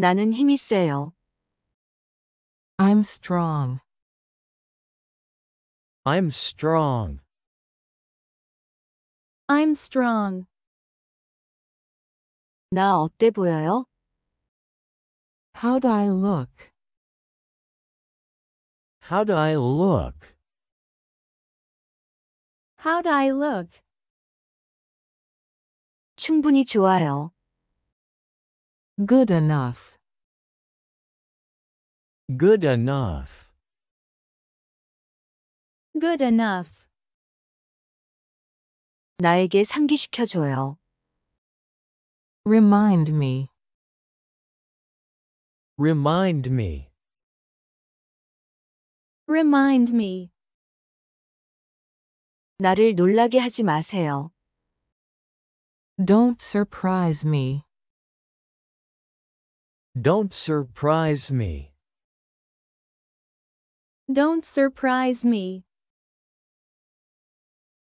나는 힘이 세요. I'm strong. I'm strong. I'm strong. 나 어때 보여요? How do I look? How do I look? How do I look? 충분히 좋아요. Good enough. Good enough. Good enough. 나에게 상기시켜줘요. Remind me. Remind me. Remind me. 나를 놀라게 하지 마세요. Don't surprise me. Don't surprise me. Don't surprise me.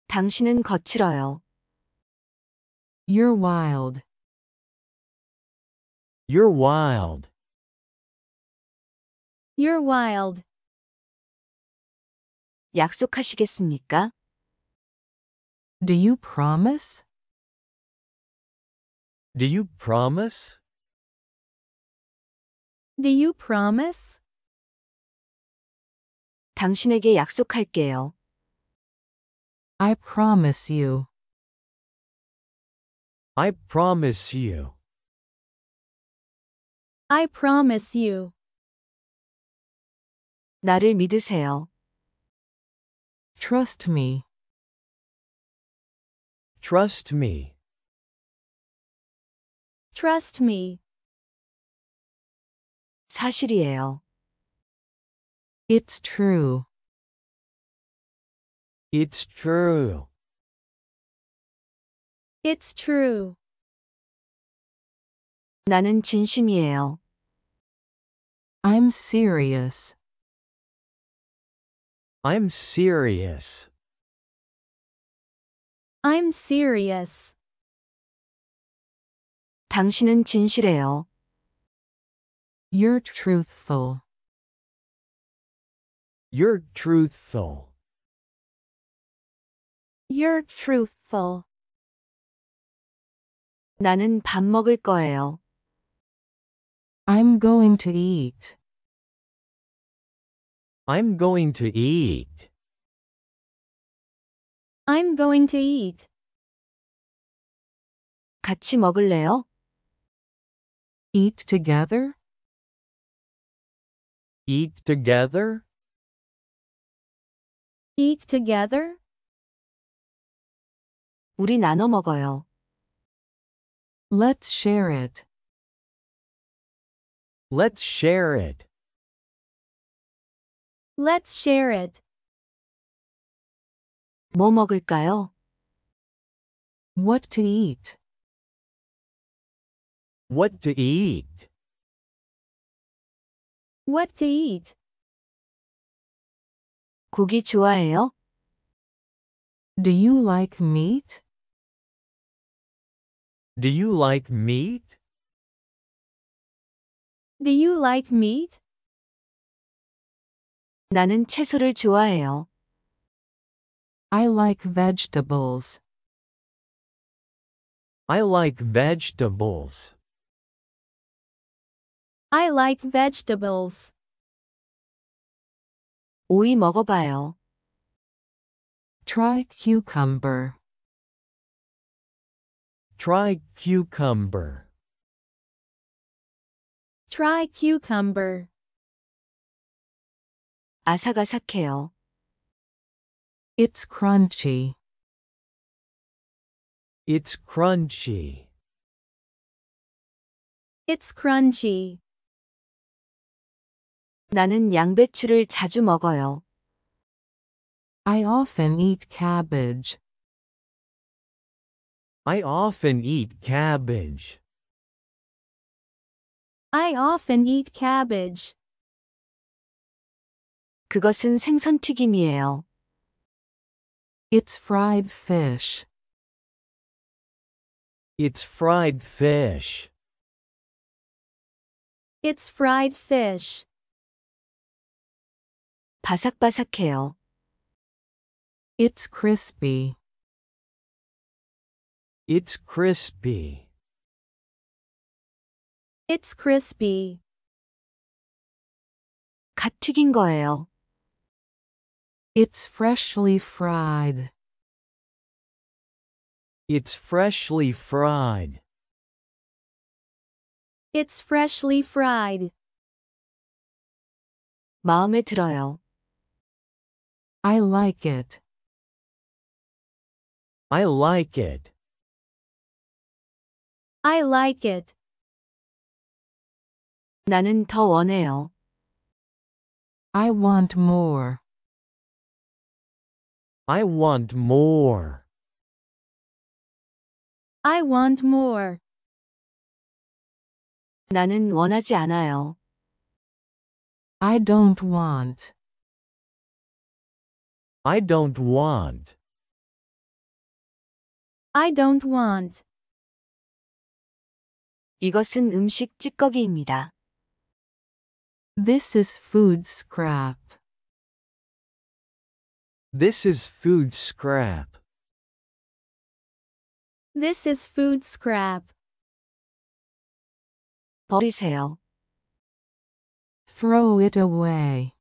당신은 거칠어요. You're wild. You're wild. You're wild. 약속하시겠습니까? Do you promise? Do you promise? Do you promise? 당신에게 약속할게요. I promise you. I promise you. I promise you. 나를 믿으세요. Trust me. Trust me. Trust me. 사실이에요. It's true. It's true. It's true. 나는 진심이에요. I'm serious. I'm serious. I'm serious. 당신은 진실해요. You're truthful. You're truthful. You're truthful. 나는 밥 먹을 거예요. I'm going to eat. I'm going to eat. I'm going to eat. 같이 먹을래요? Eat together? Eat together? Eat together? 우리 나눠 먹어요. Let's share it. Let's share it. Let's share it. 뭐 먹을까요? What to eat? What to eat? What to eat? 고기 좋아해요? Do you like meat? Do you like meat? Do you like meat? 나는 채소를 좋아해요. I like vegetables. I like vegetables. I like vegetables. 오이 먹어봐요. Try cucumber. Try cucumber. Try cucumber. 아삭아삭해요. It's crunchy. It's crunchy. It's crunchy. 나는 양배추를 자주 먹어요. I often eat cabbage. I often eat cabbage. I often eat cabbage. 그것은 생선튀김이에요. It's fried fish. It's fried fish. It's fried fish. 바삭바삭해요. It's crispy. It's crispy. It's crispy. 갓 튀긴 거예요. It's freshly fried. It's freshly fried. It's freshly fried. 마음에 들어요. I like it. I like it. I like it. 나는 더 원해요. I want more. I want more. I want more. 나는 원하지 않아요. I don't want. I don't want. I don't want. 이것은 음식 찌꺼기입니다. This is food scrap. This is food scrap. This is food scrap. 버리세요. Throw it away.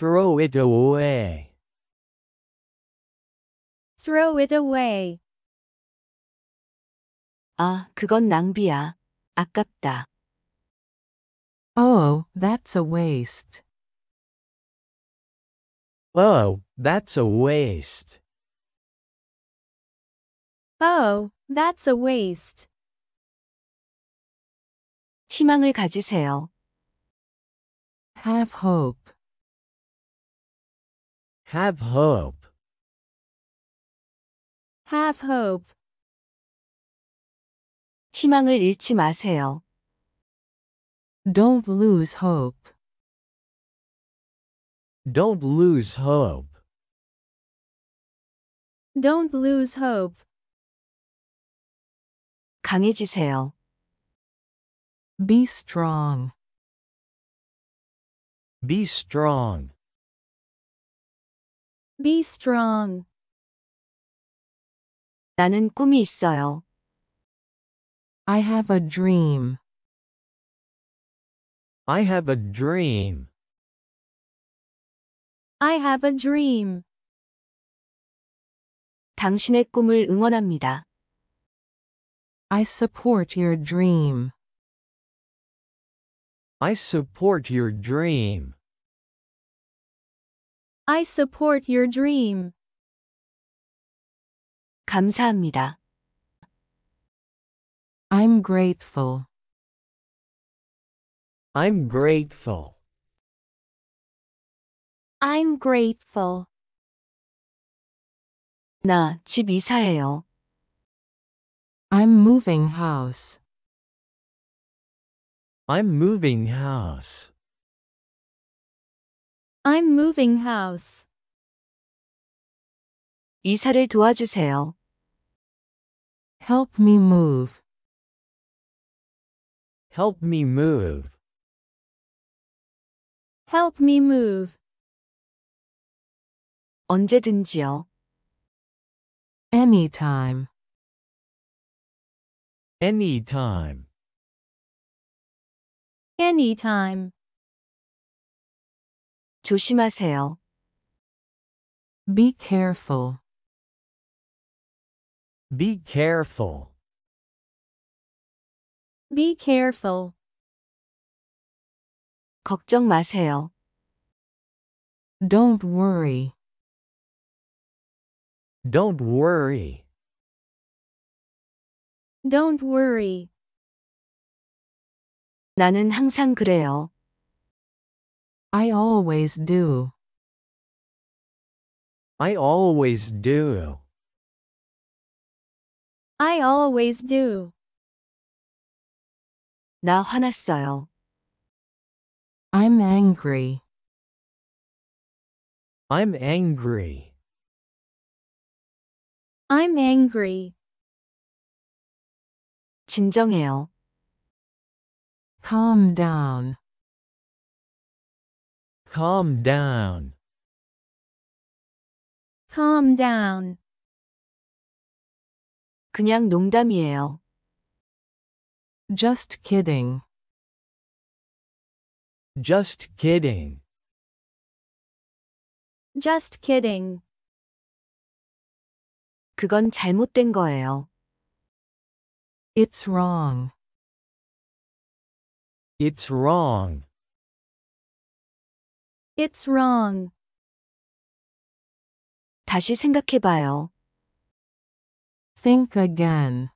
Throw it away. Throw it away. 아, 그건 낭비야. 아깝다. Oh, that's a waste. Oh, that's a waste. Oh, that's a waste. 희망을 가지세요. Have hope. Have hope. Have hope. 희망을 잃지 마세요. Don't lose hope. Don't lose hope. Don't lose hope. 강해지세요. Be strong. Be strong. Be strong. 나는 꿈이 있어요. I have a dream. I have a dream. I have a dream. 당신의 꿈을 응원합니다. I support your dream. I support your dream. I support your dream. 감사합니다. I'm grateful. I'm grateful. I'm grateful. 나 집 이사해요. I'm moving house. I'm moving house. I'm moving house. 이사를 도와주세요. Help me move. Help me move. Help me move. 언제든지요. Anytime. Anytime. Anytime. 조심하세요. Be careful. Be careful. Be careful. 걱정 마세요. Don't worry. Don't worry. Don't worry. 나는 항상 그래요. I always do. I always do. I always do. 나 화났어요. I'm angry. I'm angry. I'm angry. 진정해요. Calm down. Calm down. Calm down. 그냥 농담이에요. Just kidding. Just kidding. Just kidding. 그건 잘못된 거예요. It's wrong. It's wrong. It's wrong. 다시 봐요. Think again.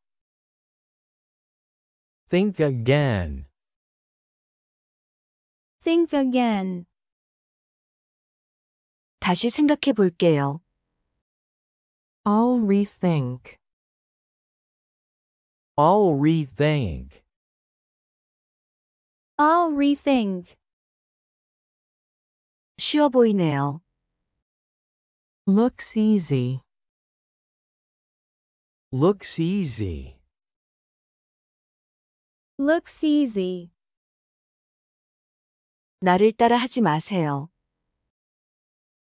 Think again. Think again. 다시 생각해볼게요. I'll rethink. I'll rethink. I'll rethink. 쉬워 보이네요. Looks easy. Looks easy. Looks easy. 나를 따라 하지 마세요.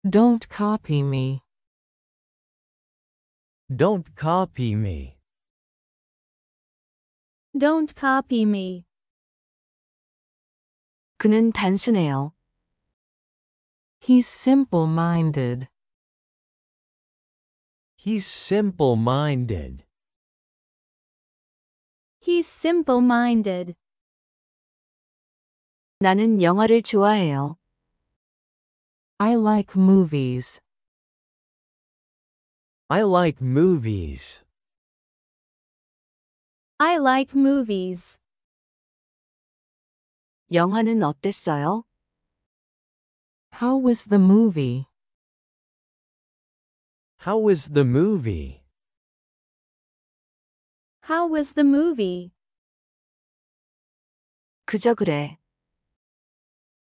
Don't copy me. Don't copy me. Don't copy me. 그는 단순해요. He's simple-minded. He's simple-minded. He's simple-minded. 나는 영화를 좋아해요. I like movies. I like movies. I like movies. 영화는 어땠어요? How was the movie? How was the movie? How was the movie? 그저 그래.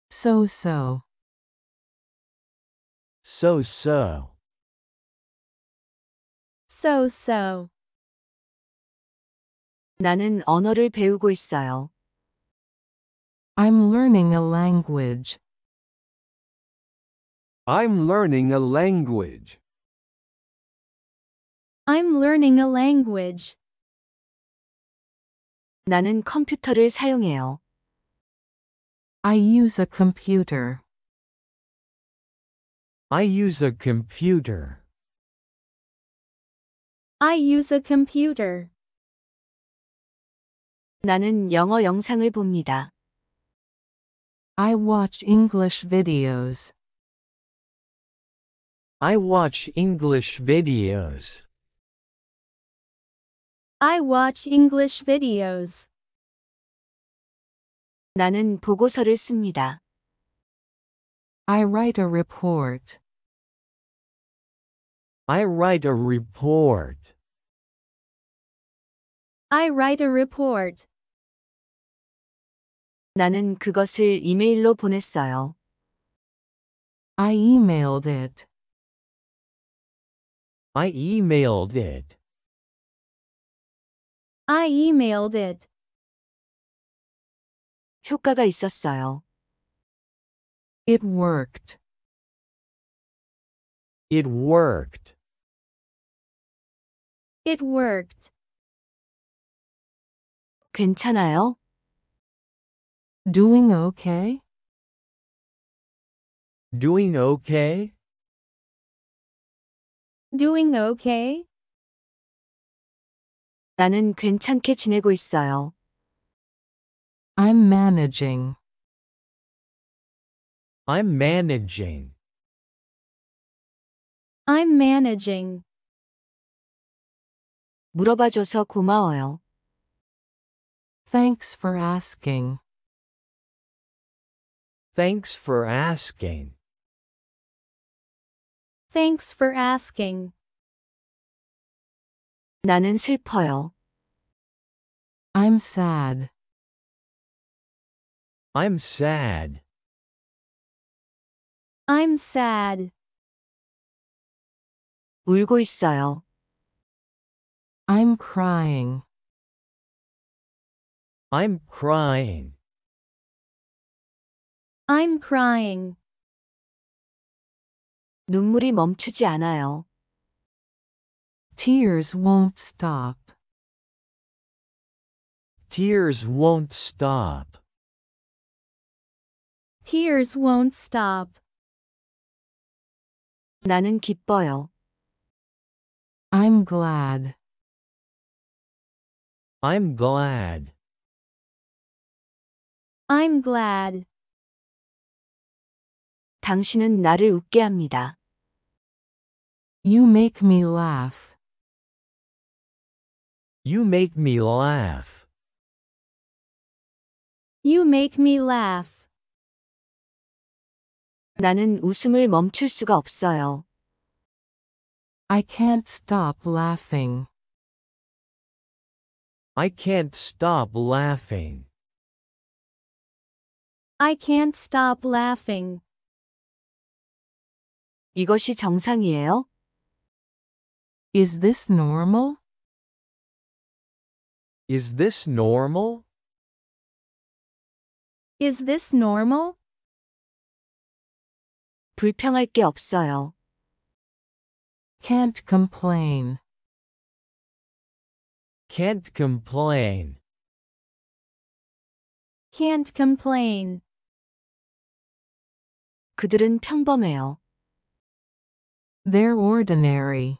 So so. So so. So so. 나는 언어를 배우고 있어요. I'm learning a language. I'm learning a language. I'm learning a language. 나는 컴퓨터를 사용해요. I use a computer. I use a computer. I use a computer. 나는 영어 영상을 봅니다. I watch English videos. I watch English videos. I watch English videos. 나는 보고서를 씁니다. I write a report. I write a report. I write a report. 나는 그것을 이메일로 보냈어요. I emailed it. I emailed it. I emailed it. 효과가 있었어요. It worked. It worked. It worked. 괜찮아요? Doing okay? Doing okay? Doing okay? 나는 괜찮게 지내고 있어요. I'm managing. I'm managing. I'm managing. 물어봐줘서 고마워요. Thanks for asking. Thanks for asking. Thanks for asking. 나는 슬퍼요. I'm sad. I'm sad. I'm sad. 울고 있어요. I'm crying. I'm crying. I'm crying. 눈물이 멈추지 않아요. Tears won't stop. Tears won't stop. Tears won't stop. 나는 기뻐요. I'm glad. I'm glad. I'm glad. 당신은 나를 웃게 합니다. You make me laugh. You make me laugh. You make me laugh. 나는 웃음을 멈출 수가 없어요. I can't stop laughing. I can't stop laughing. I can't stop laughing. 이것이 정상이에요? Is this normal? Is this normal? Is this normal? 불평할 게 없어요. Can't complain. Can't complain. Can't complain. 그들은 평범해요. They're ordinary.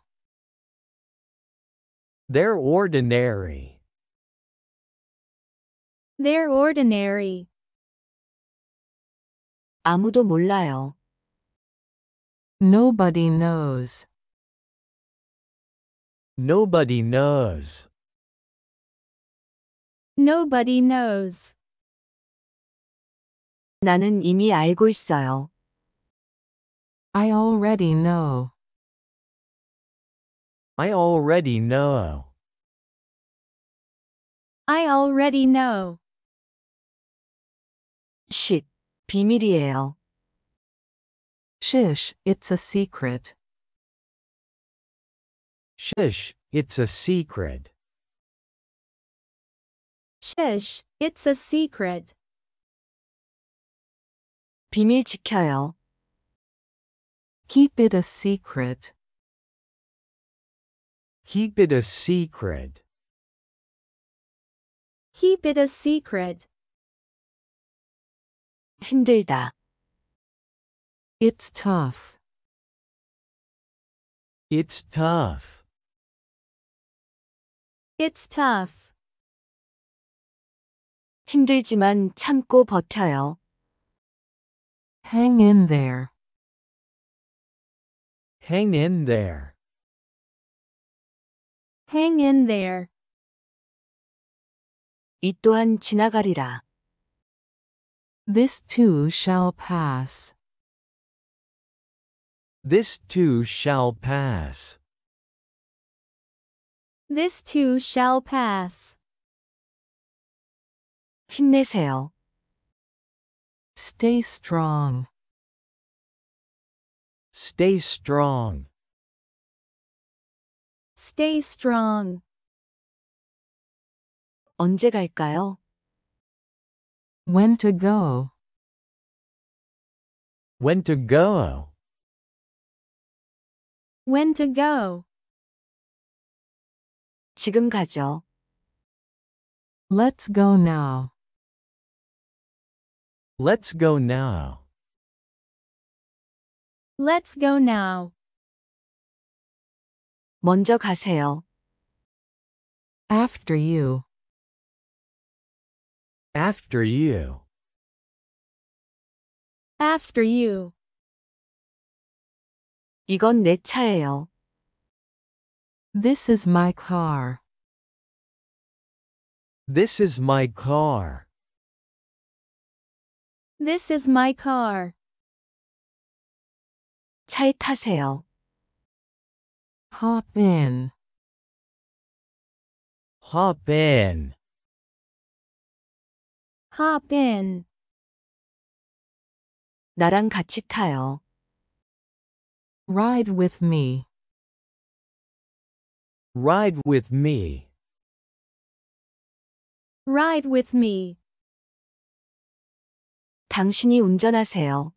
They're ordinary. They're ordinary. 아무도 몰라요. Nobody knows. Nobody knows. Nobody knows. 나는 이미 알고 있어요. I already know. I already know. I already know. Shit, 비밀이에요. Shish, it's a secret. Shish, it's a secret. Shish, it's a secret. 비밀 지켜요. Keep it a secret. Keep it a secret. Keep it a secret. 힘들다. It's tough. It's tough. It's tough. 힘들지만 참고 버텨요. Hang in there. Hang in there. Hang in there. 이 또한 지나가리라. This too shall pass. This too shall pass. This too shall pass. 힘내세요. Stay strong. Stay strong. Stay strong. 언제 갈까요? When to go? When to go? When to go? 지금 가죠. Let's go now. Let's go now. Let's go now. 먼저 가세요. After you. After you. After you. 이건 내 차예요. This is my car. This is my car. This is my car. 차에 타세요. Hop in. Hop in. Hop in. 나랑 같이 타요. Ride with me. Ride with me. Ride with me. 당신이 운전하세요.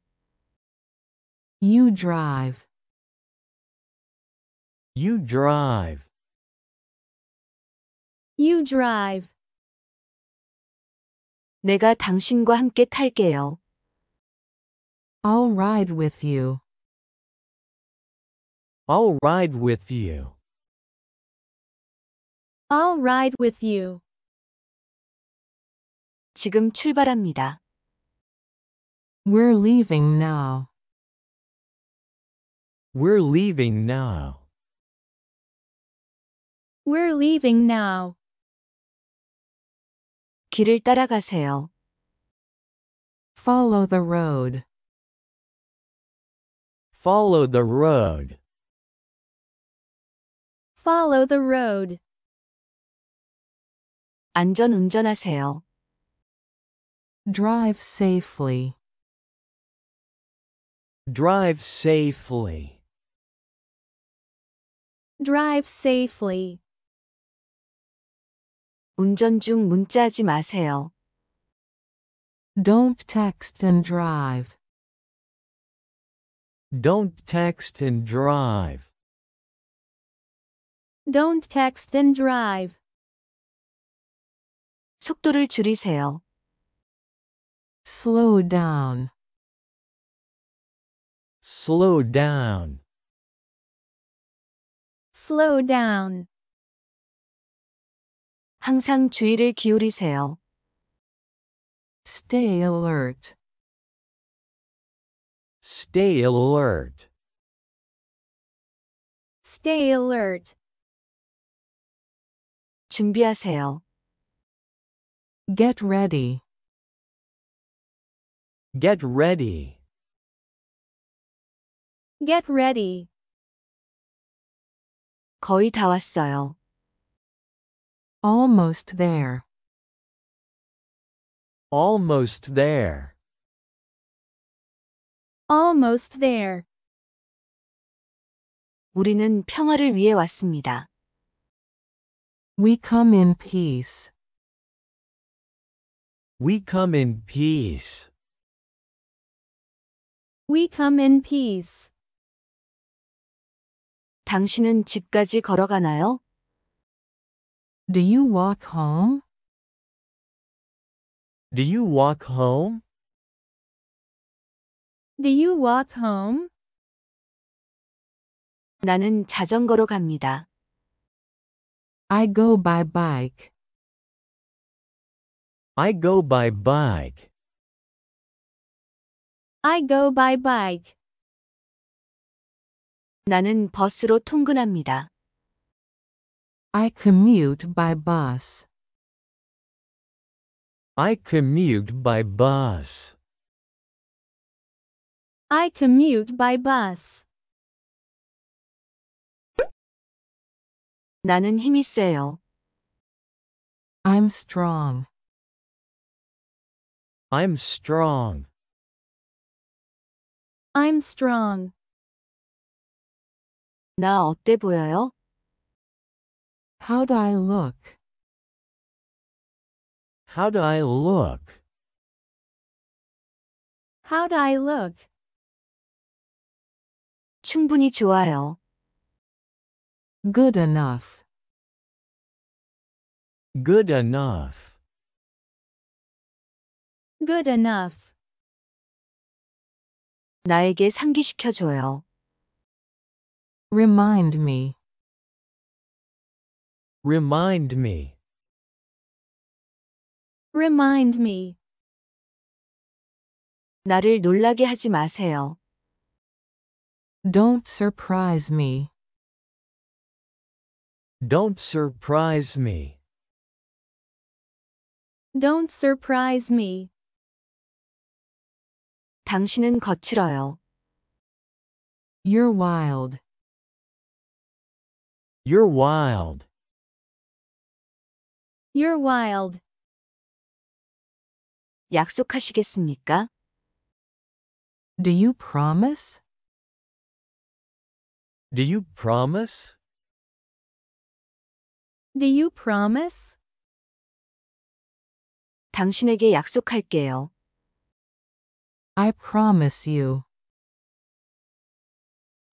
You drive. You drive. You drive. 내가 당신과 함께 탈게요. I'll ride with you. I'll ride with you. I'll ride with you. 지금 출발합니다. We're leaving now. We're leaving now. We're leaving now. 길을 따라가세요. Follow the road. Follow the road. Follow the road. 안전 운전하세요. Drive safely. Drive safely. Drive safely. 운전 중 문자하지 마세요. Don't text and drive. Don't text and drive. Don't text and drive. 속도를 줄이세요. Slow down. Slow down. Slow down. 항상 주의를 기울이세요. Stay alert. Stay alert. Stay alert. 준비하세요. Get ready. Get ready. Get ready. 거의 다 왔어요. Almost there. Almost there. Almost there. 우리는 평화를 위해 왔습니다. We come in peace. We come in peace. We come in peace. 당신은 집까지 걸어가나요? Do you walk home? Do you walk home? Do you walk home? 나는 자전거로 갑니다. I go by bike. I go by bike. I go by bike. 나는 버스로 통근합니다. I commute by bus. I commute by bus. I commute by bus. 나는 힘이 세요. I'm strong. I'm strong. I'm strong. 나 어때 보여요? how do I look? how do I look? how do I look? 충분히 좋아요. Good enough. Good enough. Good enough. 나에게 줘요. Remind me. Remind me. Remind me. 나를 놀라게 하지 마세요. Don't surprise me. Don't surprise me. Don't surprise me. 당신은 거칠어요. You're wild. You're wild. You're wild. 약속하시겠습니까? Do you promise? Do you promise? Do you promise? 당신에게 약속할게요. I promise you.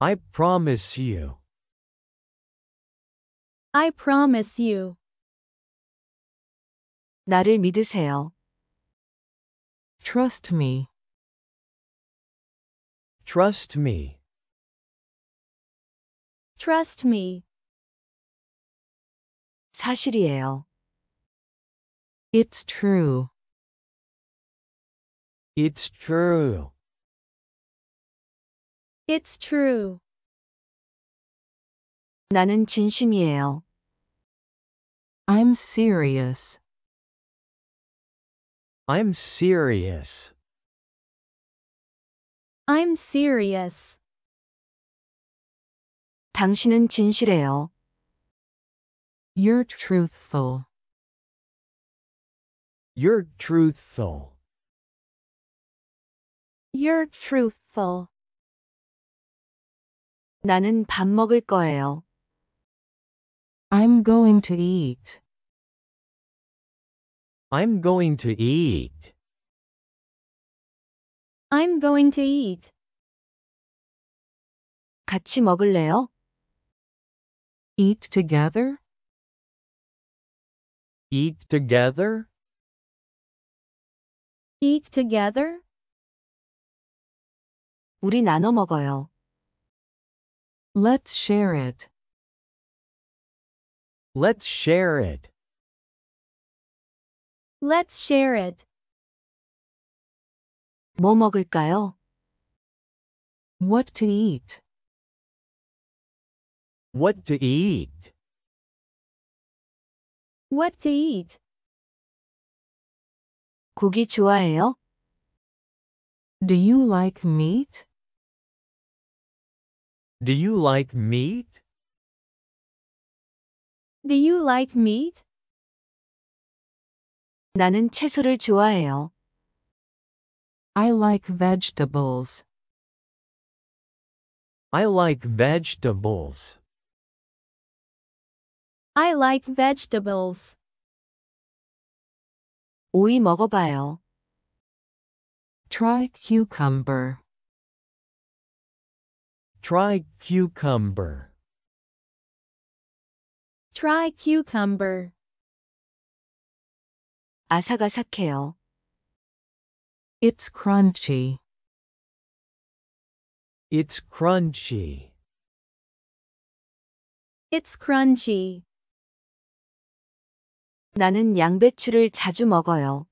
I promise you. I promise you. 나를 믿으세요. Trust me. Trust me. Trust me. 사실이에요. It's true. It's true. It's true. 나는 진심이에요. I'm serious. I'm serious. I'm serious. 당신은 진실해요. You're truthful. You're truthful. You're truthful. 나는 밥 먹을 거예요. I'm going to eat. I'm going to eat. I'm going to eat. 같이 먹을래요? Eat together? Eat together? Eat together? 우리 나눠 먹어요. Let's share it. Let's share it. Let's share it. 뭐 먹을까요? What to eat? What to eat? What to eat? 고기 좋아해요? Do you like meat? Do you like meat? Do you like meat? 나는 채소를 좋아해요. I like vegetables. I like vegetables. I like vegetables. 오이 먹어봐요. Try cucumber. Try cucumber. Try cucumber. 아삭아삭해요. It's crunchy. It's crunchy. It's crunchy. 나는 양배추를 자주 먹어요.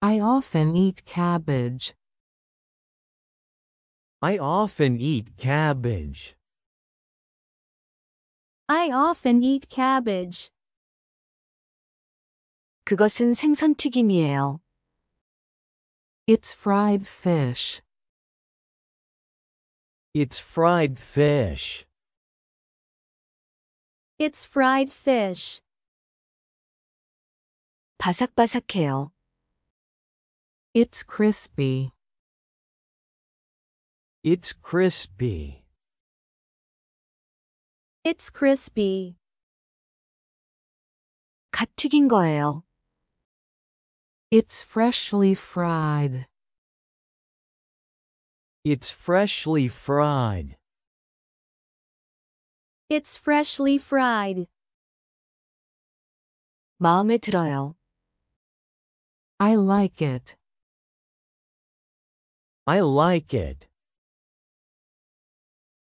I often eat cabbage. I often eat cabbage. I often eat cabbage. 그것은 생선튀김이에요. It's fried fish. It's fried fish. It's fried fish. 바삭바삭해요. It's crispy. It's crispy. It's crispy. 갓 튀긴 거예요. It's freshly fried. It's freshly fried. It's freshly fried. 마음에 들어요. I like it. I like it.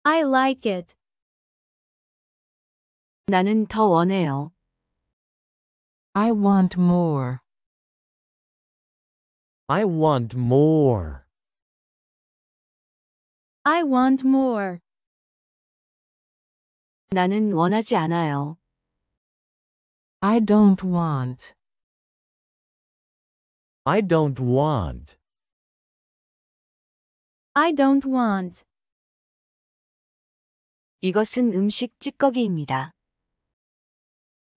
I like it. 나는 더 원해요. I want more. I want more. I want more. 나는 원하지 않아요. I don't want. I don't want. I don't want. 이것은 음식 찌꺼기입니다.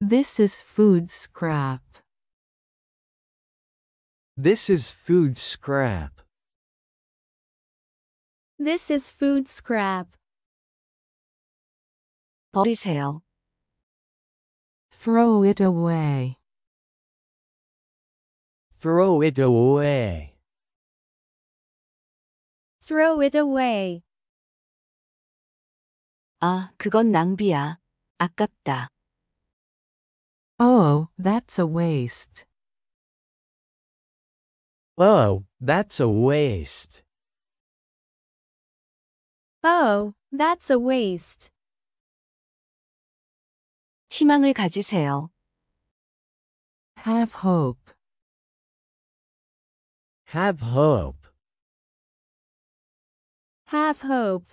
This is food scrap. This is food scrap. This is food scrap. 버리세요. Throw it away. Throw it away. Throw it away. 아, 그건 낭비야. 아깝다. Oh, that's a waste. Oh, that's a waste. Oh, that's a waste. 희망을 가지세요. Have hope. Have hope. Have hope.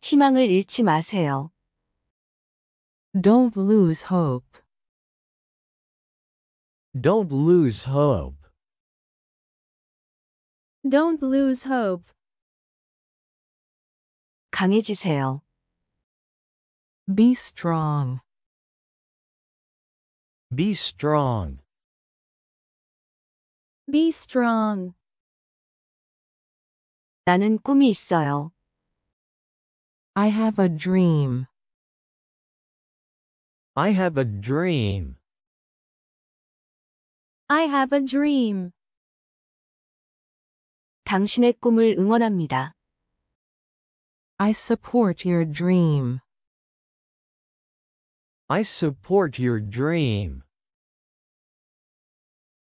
희망을 잃지 마세요. Don't lose hope. Don't lose hope. Don't lose hope. 강해지세요. Be strong. Be strong. Be strong. 나는 꿈이 있어요. I have a dream. I have a dream. I have a dream. 당신의 꿈을 응원합니다. I support your dream. I support your dream.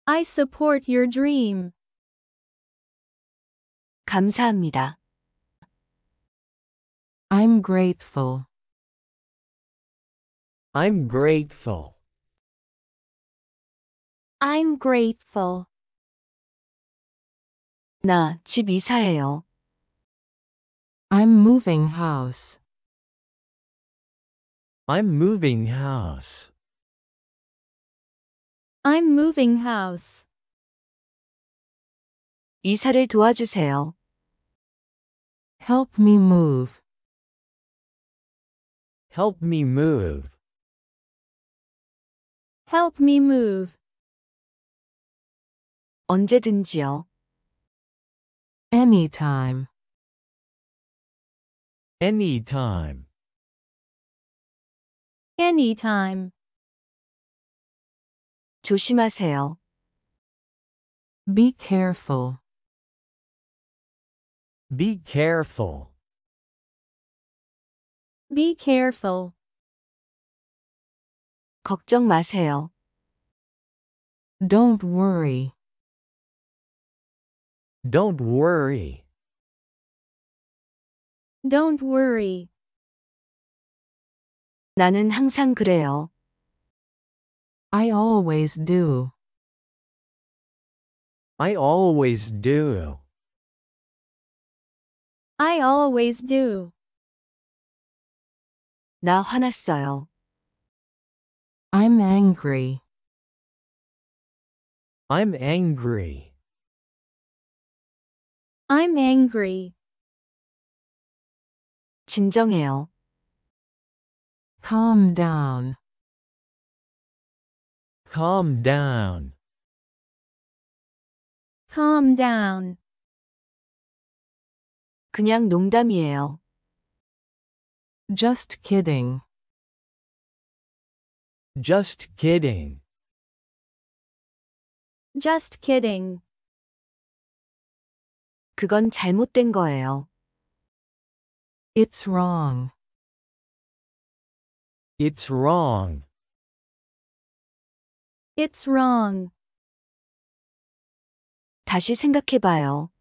I support your dream. 감사합니다. I'm grateful. I'm grateful. I'm grateful. 나 집 이사해요. I'm moving house. I'm moving house. I'm moving house. 이사를 도와주세요. Help me move. Help me move. Help me move. 언제든지요. anytime, anytime, anytime. 조심하세요. Be careful, be careful, be careful. 걱정 마세요. Don't worry, Don't worry. Don't worry. 나는 항상 그래요. I always do. I always do. I always do. 나 화났어요. I'm angry. I'm angry. I'm angry. 진정해요. Calm down. Calm down. Calm down. 그냥 농담이에요. Just kidding. Just kidding. Just kidding. 그건 잘못된 거예요. It's wrong. It's wrong. It's wrong. 다시 생각해봐요.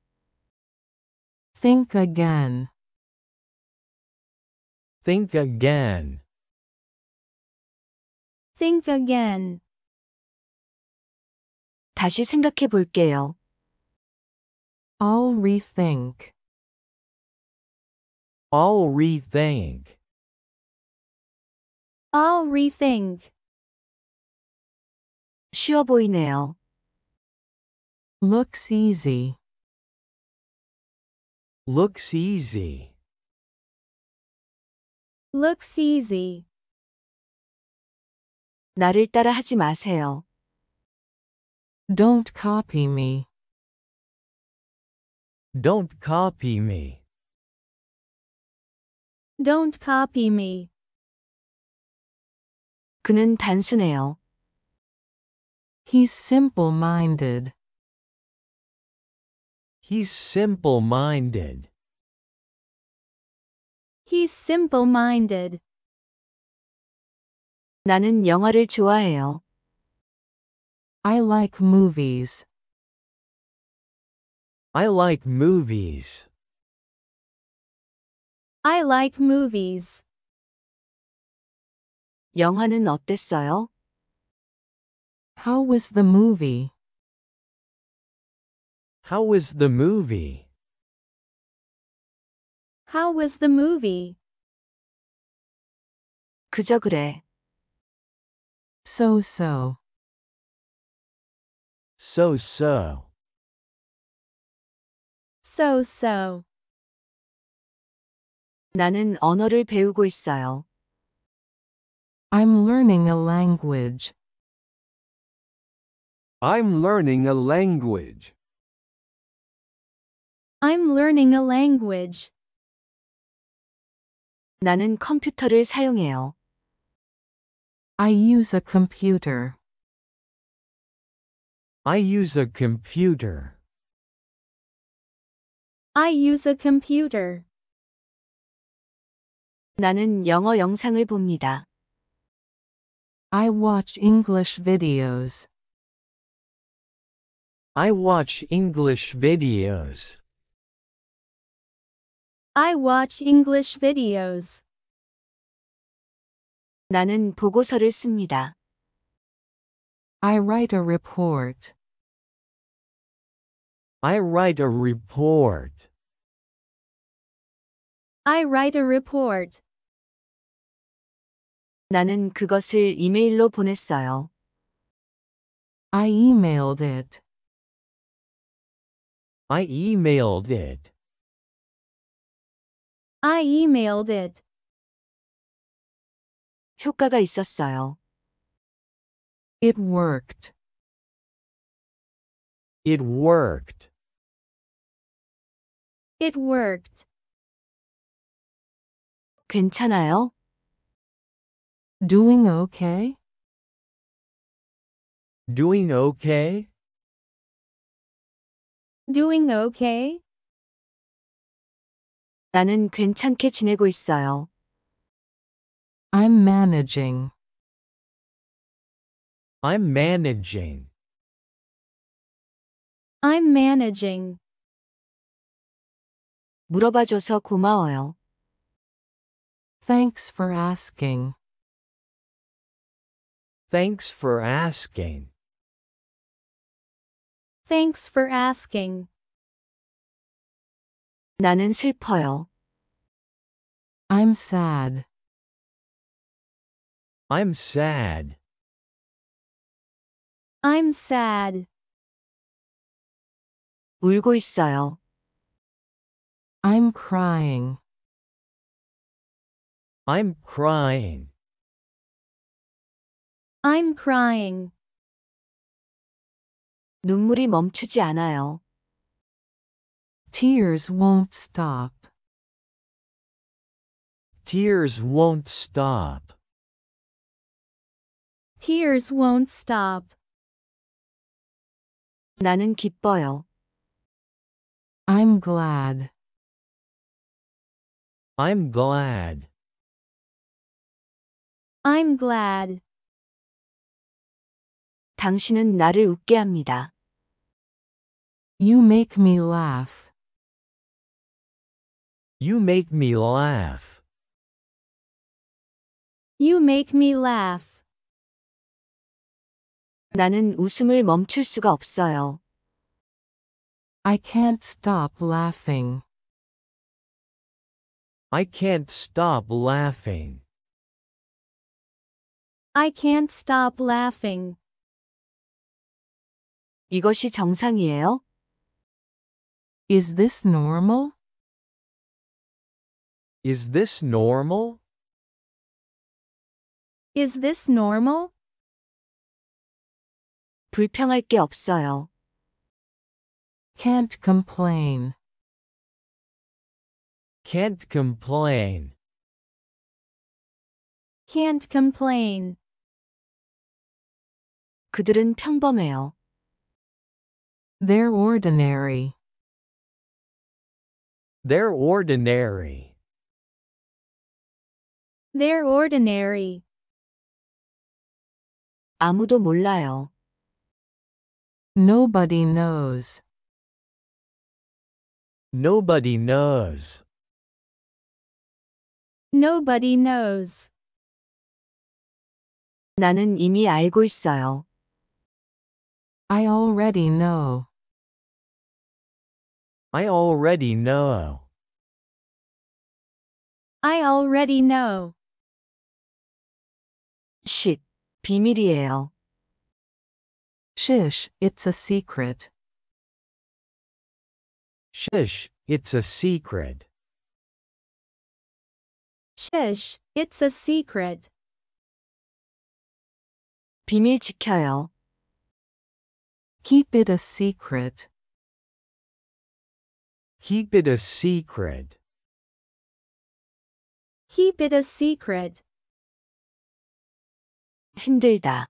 Think again. Think again. Think again. 다시 생각해 볼게요. I'll rethink. I'll rethink. I'll rethink. 쉬워 보이네요. Looks easy. Looks easy. Looks easy. 나를 따라 하지 마세요. Don't copy me. Don't copy me. Don't copy me. 그는 단순해요. He's simple-minded. He's simple-minded. He's simple-minded. 나는 영화를 좋아해요. I like movies. I like movies. I like movies. 영화는 어땠어요? How was the movie? How was the movie? How was the movie? 그저 그래. So so. So so so-so. 나는 언어를 배우고 있어요. I'm learning a language. I'm learning a language. I'm learning a language. 나는 컴퓨터를 사용해요. I use a computer. I use a computer. I use a computer. 나는 영어 영상을 봅니다. I watch English videos. I watch English videos. I watch English videos. 나는 보고서를 씁니다. I write a report. I write a report. I write a report. 나는 그것을 이메일로 보냈어요. I emailed it. I emailed it. I emailed it. 효과가 있었어요. It worked. It worked. It worked. 괜찮아요? Doing okay? Doing okay? Doing okay? 나는 괜찮게 지내고 있어요. I'm managing. I'm managing. I'm managing. 물어봐줘서 고마워요. Thanks for asking. Thanks for asking. Thanks for asking. 나는 슬퍼요. I'm sad. I'm sad. I'm sad. 울고 있어요. I'm crying. I'm crying. I'm crying. 눈물이 멈추지 않아요. Tears won't stop. Tears won't stop. Tears won't stop. 나는 기뻐요. I'm glad. I'm glad. I'm glad. 당신은 나를 웃게 합니다. You make me laugh. You make me laugh. You make me laugh. 나는 웃음을 멈출 수가 없어요. I can't stop laughing. I can't stop laughing. I can't stop laughing. 이것이 정상이에요? Is this normal? Is this normal? Is this normal? 불평할 게 없어요. Can't complain. Can't complain. Can't complain. 그들은 평범해요. They're ordinary. They're ordinary. They're ordinary. 아무도 몰라요. Nobody knows. Nobody knows. Nobody knows. 나는 이미 알고 있어요. I already know. I already know. I already know. 쉿, 비밀이에요. Shish, it's a secret. Shish, it's a secret. Shish, it's a secret. 비밀 지켜요. Keep it a secret. Keep it a secret. Keep it a secret. 힘들다.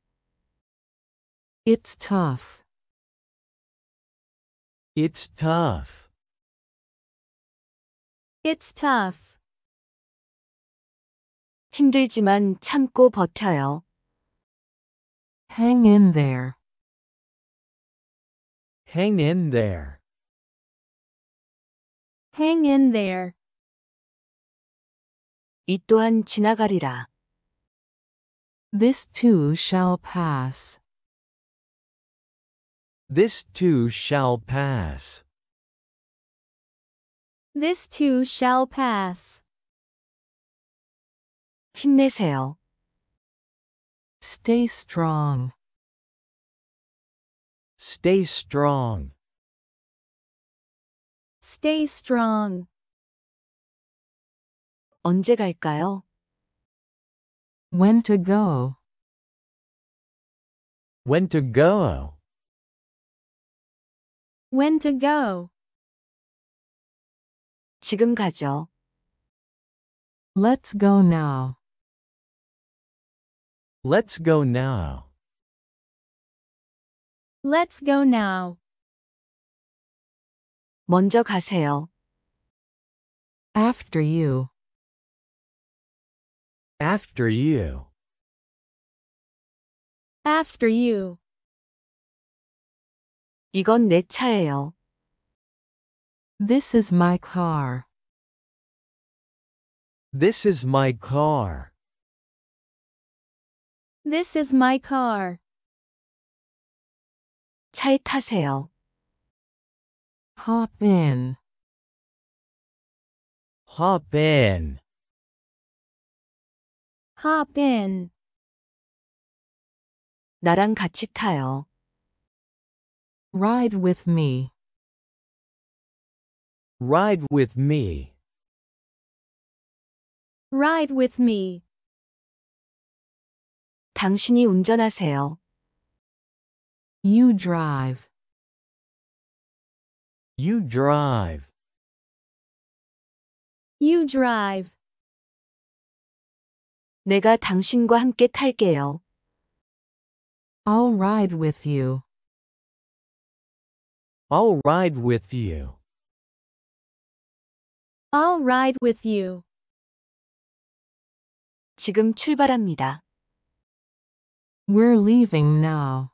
It's tough. It's tough. It's tough. 힘들지만 참고 버텨요. Hang in there. Hang in there. Hang in there. 이 또한 지나가리라. This too shall pass. This too shall pass. This too shall pass. 힘내세요. Stay strong. Stay strong. Stay strong. 언제 갈까요? When to go. When to go. When to go. 지금 가죠. Let's go now. Let's go now. Let's go now. 먼저 가세요. After you. After you. After you. 이건 내 차예요. This is my car. This is my car. This is my car. 차에 타세요. Hop in. Hop in. Hop in. 나랑 같이 타요. Ride with me. Ride with me. Ride with me. 당신이 운전하세요. You drive. You drive. You drive. 내가 당신과 함께 탈게요. I'll ride with you. I'll ride with you. I'll ride with you. 지금 출발합니다. We're leaving now.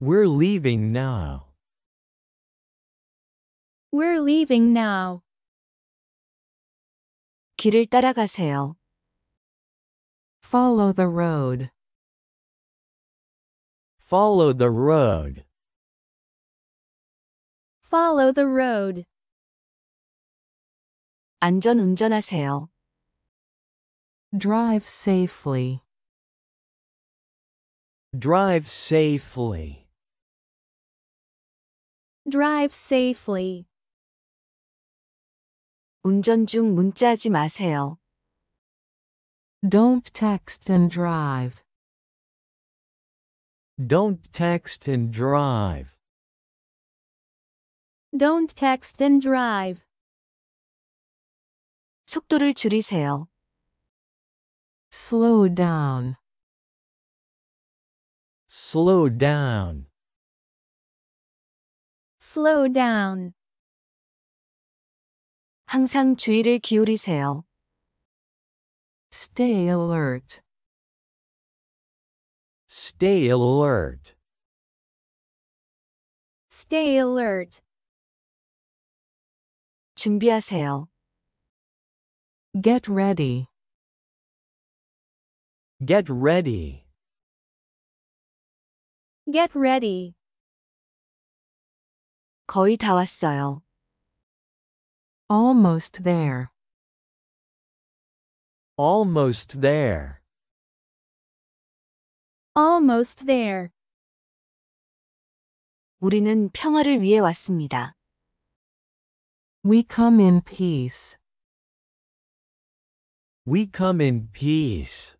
We're leaving now. We're leaving now. 길을 따라가세요. Follow the road. Follow the road. Follow the road. 안전 운전하세요. Drive safely. Drive safely. Drive safely. 운전 중 문자하지 마세요. Don't text and drive. Don't text and drive. Don't text and drive. 속도를 줄이세요. Slow down. Slow down. Slow down. 항상 주의를 기울이세요. Stay alert. Stay alert. Stay alert. 준비하세요. Get ready. Get ready. Get ready. 거의 다 왔어요. Almost there. Almost there. Almost there. 우리는 평화를 위해 왔습니다. We come in peace. We come in peace.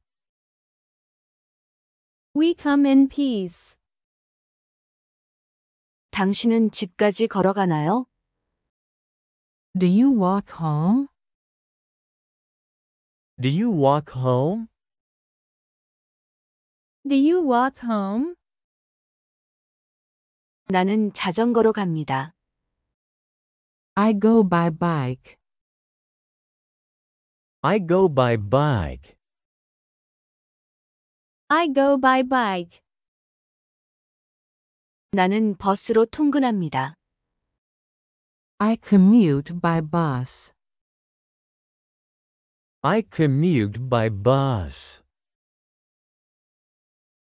We come in peace. 당신은 집까지 걸어가나요? Do you walk home? Do you walk home? Do you walk home? 나는 자전거로 갑니다. I go by bike. I go by bike. I go by bike. 나는 버스로 통근합니다. I commute by bus. I commute by bus.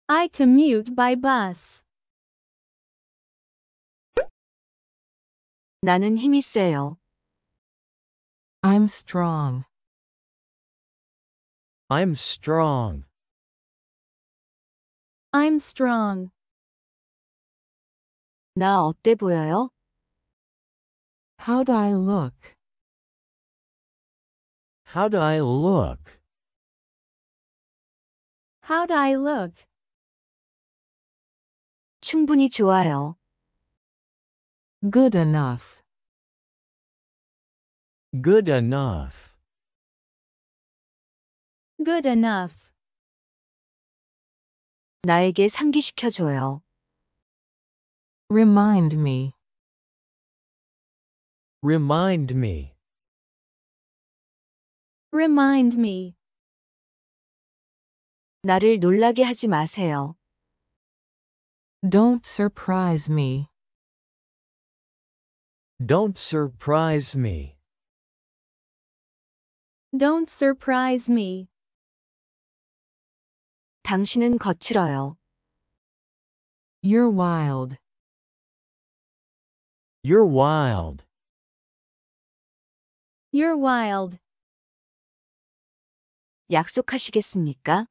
I commute by bus. 나는 힘이 세요. I'm strong. I'm strong. I'm strong. 나 어때 보여요? How do I look? How do I look? How do I look? 충분히 좋아요. Good enough. Good enough. Good enough. 나에게 줘요. Remind me. Remind me. Remind me. 나를 놀라게 하지 마세요. Don't surprise me. Don't surprise me. Don't surprise me. 당신은 거칠어요. You're wild. You're wild. You're wild. 약속하시겠습니까?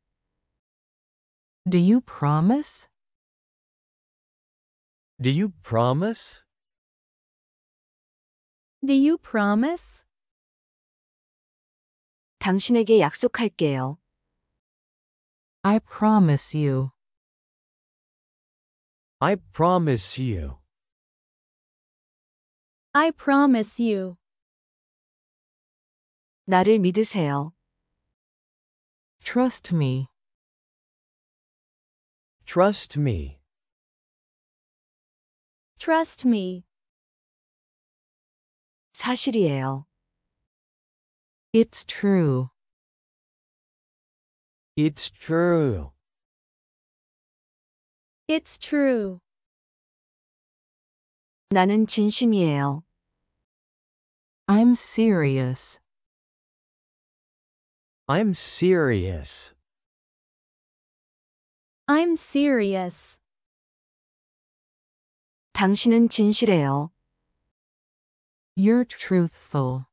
Do you promise? Do you promise? Do you promise? 당신에게 약속할게요. I promise you. I promise you. I promise you. 나를 믿으세요. Trust me. Trust me. Trust me. 사실이에요. It's true. It's true. It's true. 나는 진심이에요. I'm serious. I'm serious. I'm serious. 당신은 진실해요. You're truthful.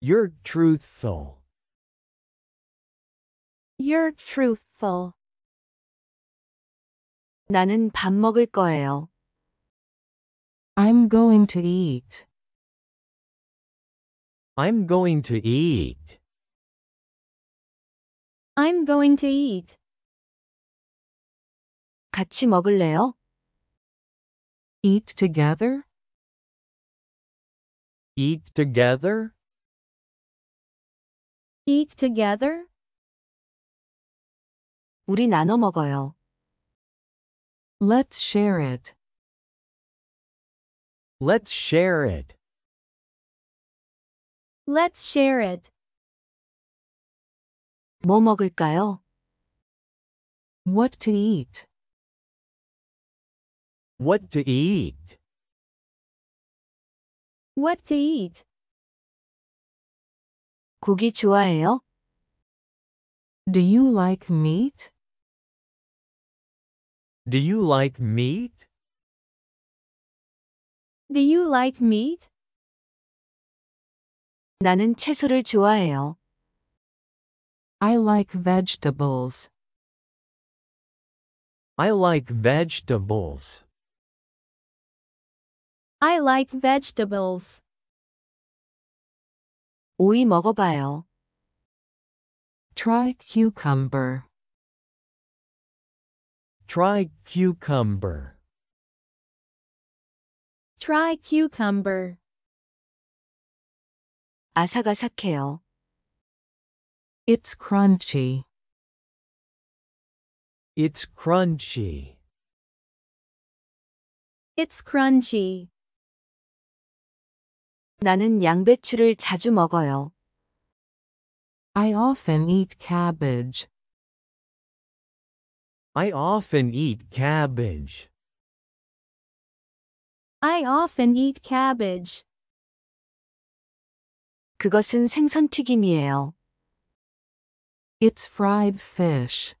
You're truthful. You're truthful. 나는 밥 먹을 거예요. I'm going to eat. I'm going to eat. I'm going to eat. 같이 먹을래요? Eat together? Eat together? Eat together? 우리 나눠 먹어요. Let's share it. Let's share it. Let's share it. 뭐 먹을까요? What to eat? What to eat? What to eat? 고기 좋아해요? Do you like meat? Do you like meat? Do you like meat? 나는 채소를 좋아해요. I like vegetables. I like vegetables. I like vegetables. 오이 먹어봐요. Try cucumber. Try cucumber. Try cucumber. 아삭아삭해요. It's crunchy. It's crunchy. It's crunchy. 나는 양배추를 자주 먹어요. I often eat cabbage. I often eat cabbage. I often eat cabbage. 그것은 생선 튀김이에요. It's fried fish.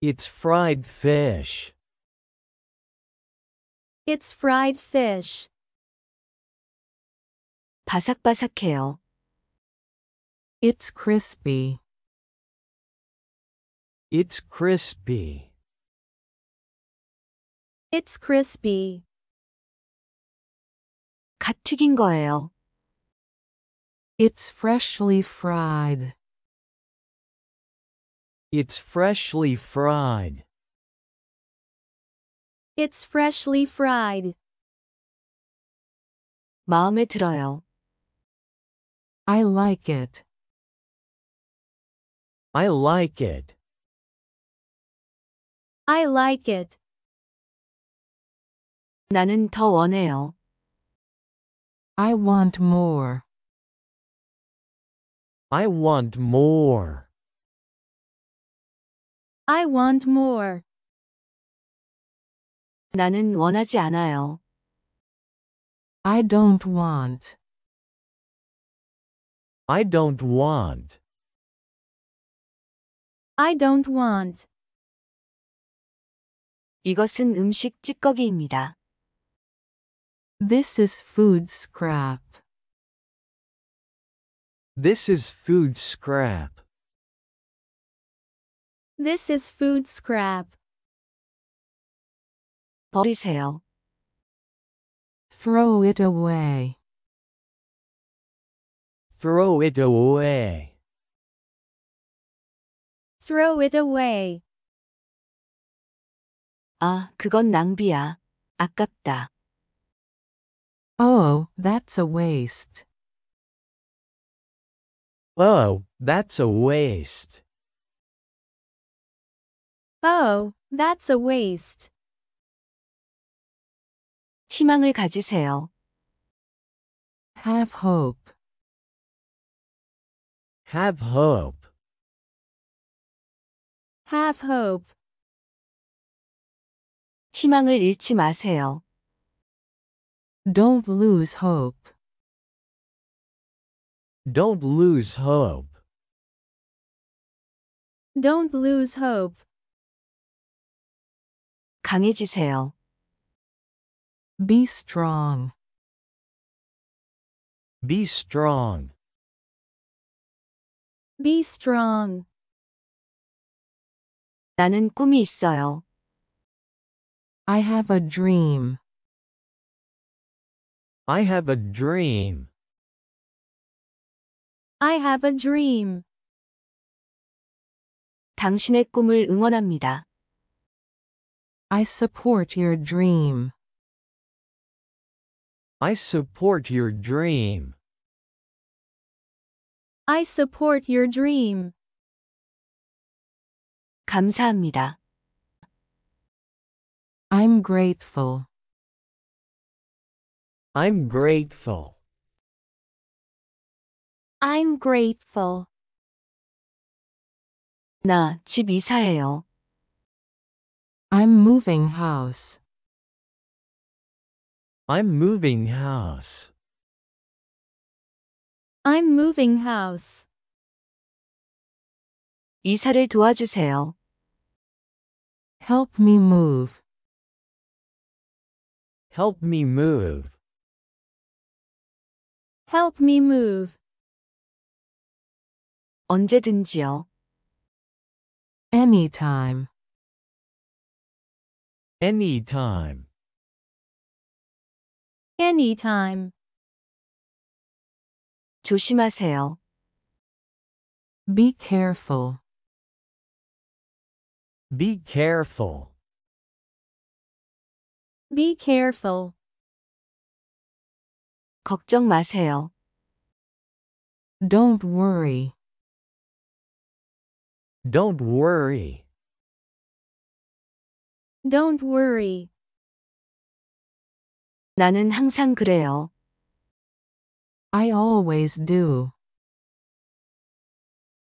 It's fried fish. It's fried fish. 바삭바삭해요. It's crispy. It's crispy. It's crispy. 갓 튀긴 거예요. It's freshly fried. It's freshly fried. It's freshly fried. 마음에 들어요. I like it. I like it. I like it. 나는 더 원해요. I want more. I want more. I want more. 나는 원하지 않아요. I don't want. I don't want. I don't want. 이것은 음식 찌꺼기입니다. This is food scrap. This is food scrap. This is food scrap. sale. Throw it away. Throw it away. Throw it away. 아, 그건 낭비야. 아깝다. Oh, that's a waste. Oh, that's a waste. Oh, that's a waste. 희망을 가지세요. Have hope. Have hope. Have hope. 희망을 잃지 마세요. Don't lose hope. Don't lose hope. Don't lose hope. 강해지세요. Be strong. Be strong. Be strong. 나는 꿈이 있어요. I have a dream. I have a dream. I have a dream. 당신의 꿈을 응원합니다. I support your dream. I support your dream. I support your dream. 감사합니다. I'm grateful. I'm grateful. I'm grateful. 나 집 이사해요. I'm moving house. I'm moving house. I'm moving house. 이사를 도와주세요. Help me move. Help me move. Help me move. 언제든지요. Anytime. Anytime. Anytime. 조심하세요. Be careful. Be careful. Be careful. 걱정 마세요. Don't worry. Don't worry. Don't worry. 나는 항상 그래요. I always do.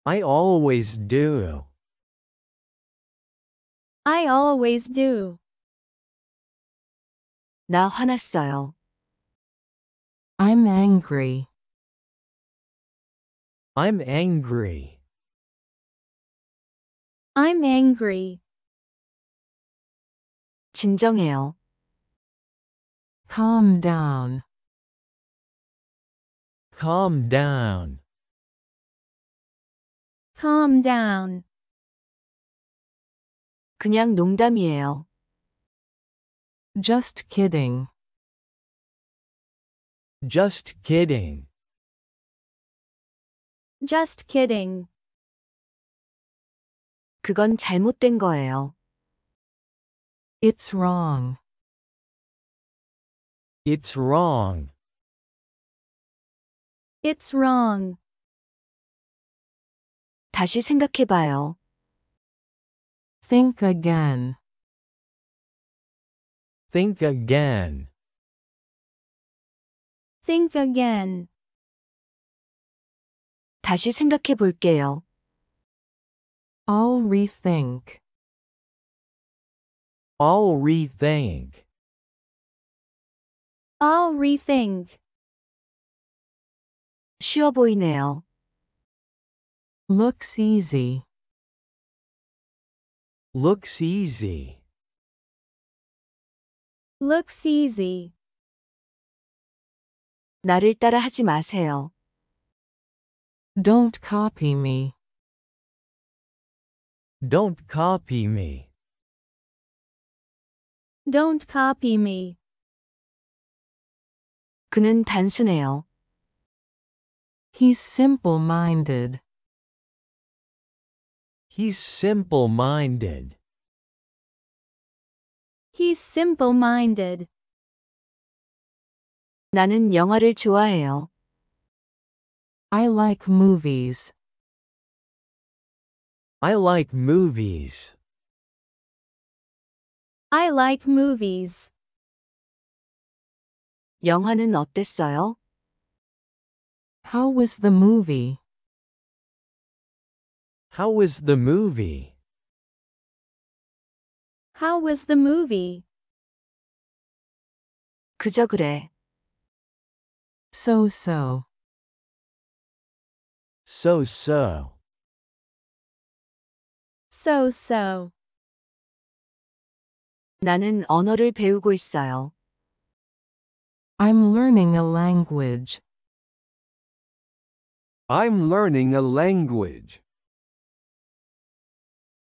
I always do. I always do. 나 화났어요. I'm angry. I'm angry. I'm angry. 진정해요. Calm down. Calm down. Calm down. 그냥 농담이에요. Just kidding. Just kidding. Just kidding. 그건 잘못된 거예요. It's wrong. It's wrong. It's wrong. 다시 생각해 봐요. Think again. Think again. Think again. 다시 생각해 볼게요. I'll rethink. I'll rethink. I'll rethink. 쉬워 보이네요. Looks easy. Looks easy. Looks easy. 나를 따라 하지 마세요. Don't copy me. Don't copy me. Don't copy me. 그는 단순해요. He's simple minded. He's simple minded. He's simple minded. 나는 영화를 좋아해요. I like movies. I like movies. I like movies. 영화는 어땠어요? How was the movie? How was the movie? How was the movie? 그저 그래. So so. So so. So so. 나는 언어를 배우고 있어요. I'm learning a language. I'm learning a language.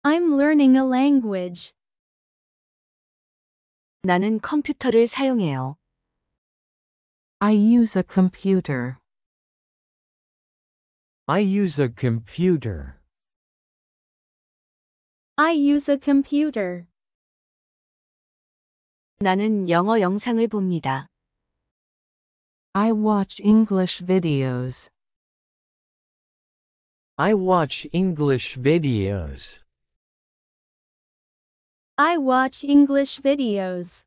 I'm learning a language. 나는 컴퓨터를 사용해요. I use a computer. I use a computer. I use a computer. 나는 영어 영상을 봅니다. I watch English videos. I watch English videos. I watch English videos.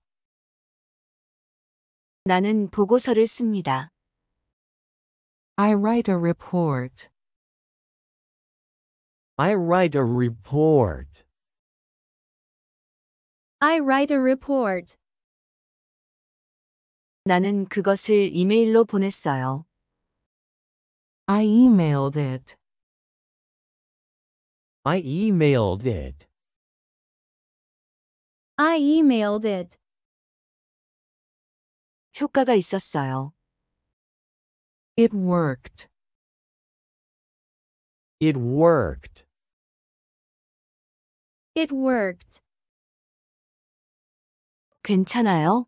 나는 보고서를 씁니다. I write a report. I write a report. I write a report. 나는 그것을 이메일로 보냈어요. I emailed it. I emailed it. I emailed it. 효과가 있었어요. It worked. It worked. It worked. 괜찮아요?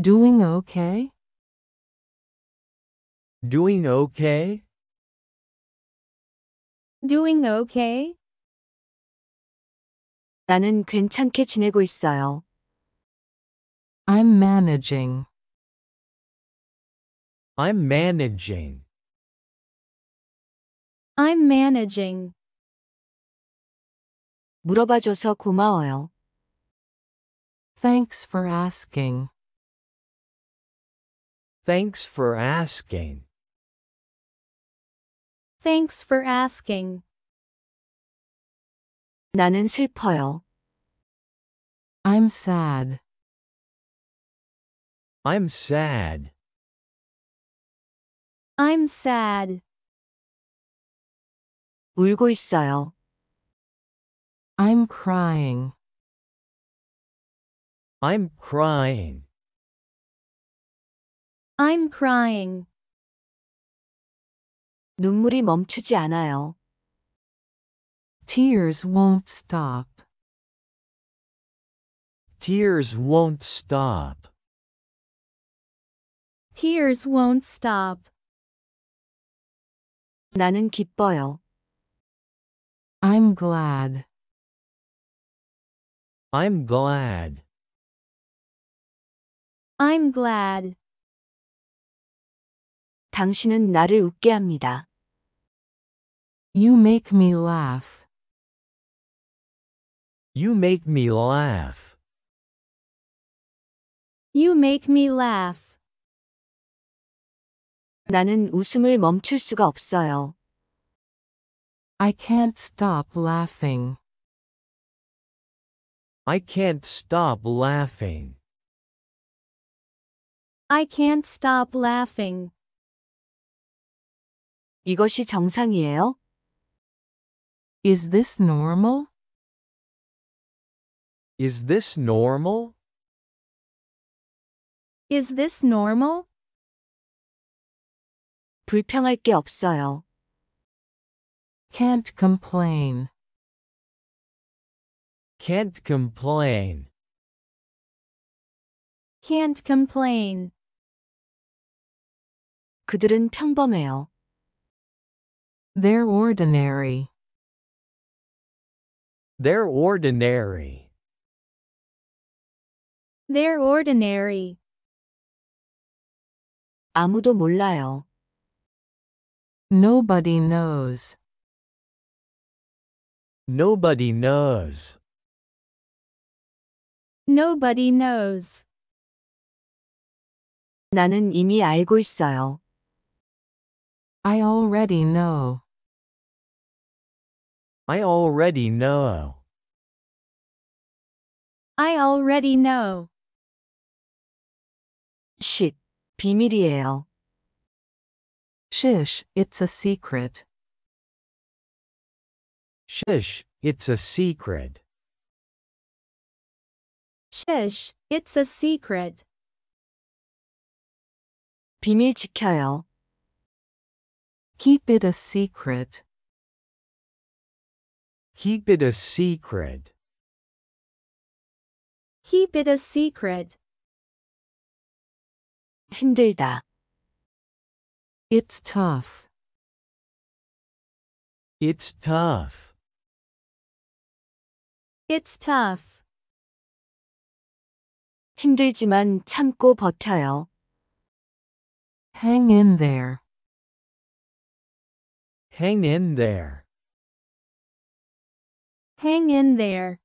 Doing okay? Doing okay? Doing okay? 나는 괜찮게 지내고 있어요. I'm managing. I'm managing. I'm managing. 물어봐줘서 고마워요. Thanks for asking. Thanks for asking. Thanks for asking. 나는 슬퍼요. I'm sad. I'm sad. I'm sad. 울고 있어요. I'm crying. I'm crying. I'm crying. 눈물이 멈추지 않아요. Tears won't stop. Tears won't stop. Tears won't stop. 나는 기뻐요. I'm glad. I'm glad. I'm glad. 당신은 나를 웃게 합니다. You make me laugh. You make me laugh. You make me laugh. 나는 웃음을 멈출 수가 없어요. I can't stop laughing. I can't stop laughing. I can't stop laughing. 이것이 정상이에요? Is this normal? Is this normal? Is this normal? 불평할 게 없어요. Can't complain. Can't complain. Can't complain. 그들은 평범해요. They're ordinary. They're ordinary. They're ordinary. 아무도 몰라요. Nobody knows. Nobody knows. Nobody knows. 나는 이미 알고 있어요. I already know. I already know. I already know. 쉿, 비밀이에요. Shish, it's a secret. Shish, it's a secret. Shish, it's a secret. 비밀 지켜요. Keep it a secret. Keep it a secret. Keep it a secret. 힘들다. It's tough. It's tough. It's tough. 힘들지만 참고 버텨요. Hang in there. Hang in there. Hang in there.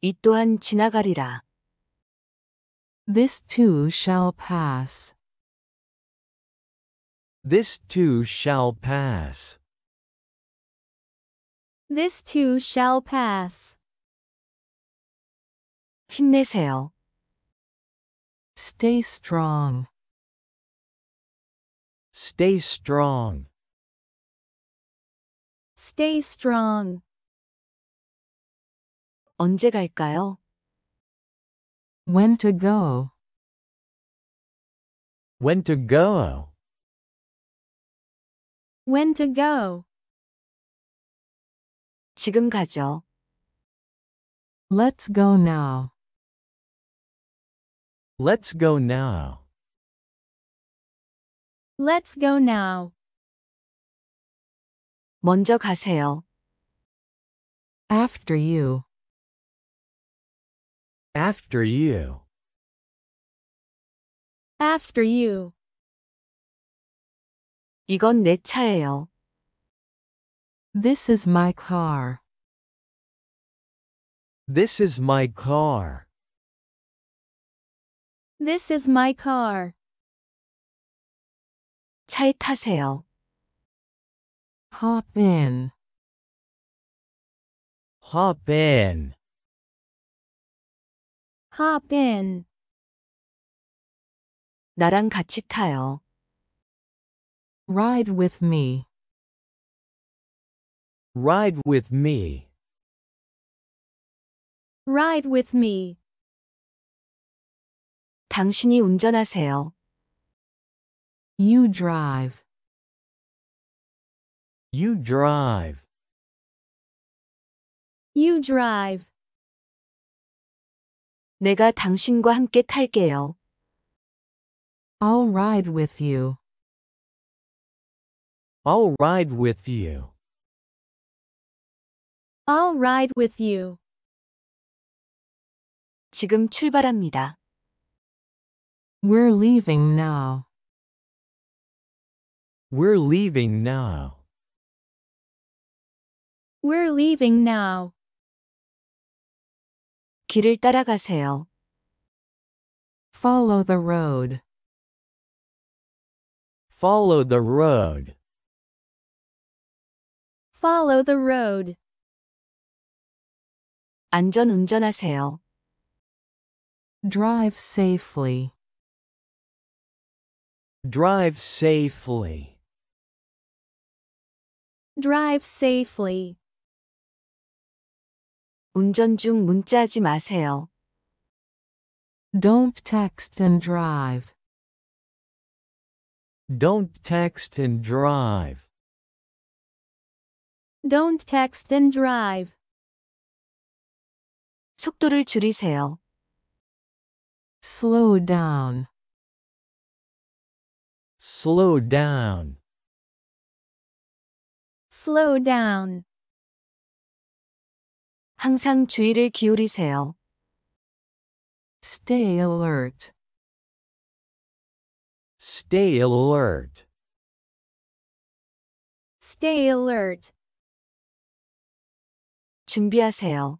이 또한 지나가리라. This too shall pass. This too shall pass. This too shall pass. 힘내세요. Stay strong. Stay strong. Stay strong. 언제 갈까요? When to go? When to go? When to go? 지금 가죠. Let's go now. Let's go now. Let's go now. 먼저 가세요. After you. After you. After you. 이건 내 차예요. This is my car. This is my car. This is my car. 차에 타세요. Hop in. Hop in. Hop in. 나랑 같이 타요. Ride with me. Ride with me. Ride with me. 당신이 운전하세요. You drive. You drive. You drive. 내가 당신과 함께 탈게요. I'll ride with you. I'll ride with you. I'll ride with you. 지금 출발합니다. We're leaving now. We're leaving now. We're leaving now. 길을 따라가세요. Follow the road. Follow the road. Follow the road. 안전 운전하세요. Drive safely. Drive safely. Drive safely. 운전 중 문자하지 마세요. Don't text and drive. Don't text and drive. Don't text and drive. 속도를 줄이세요. Slow down. Slow down. Slow down. 항상 주의를 기울이세요. Stay alert. Stay alert. Stay alert. 준비하세요.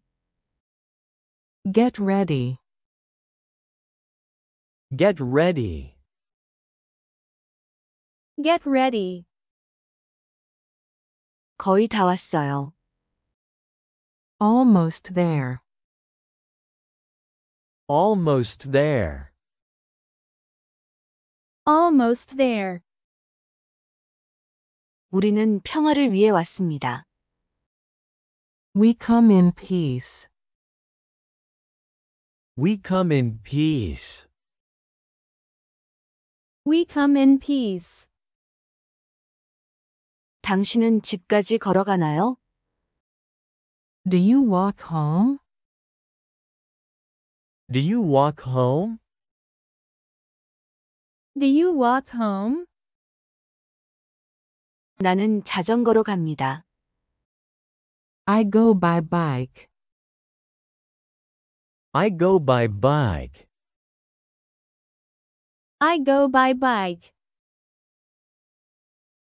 Get ready. Get ready. Get ready. 거의 다 왔어요. Almost there. Almost there. Almost there. 우리는 평화를 위해 왔습니다. We come in peace. We come in peace. We come in peace. 당신은 집까지 걸어가나요? Do you walk home? Do you walk home? Do you walk home? 나는 자전거로 갑니다. I go by bike. I go by bike. I go by bike.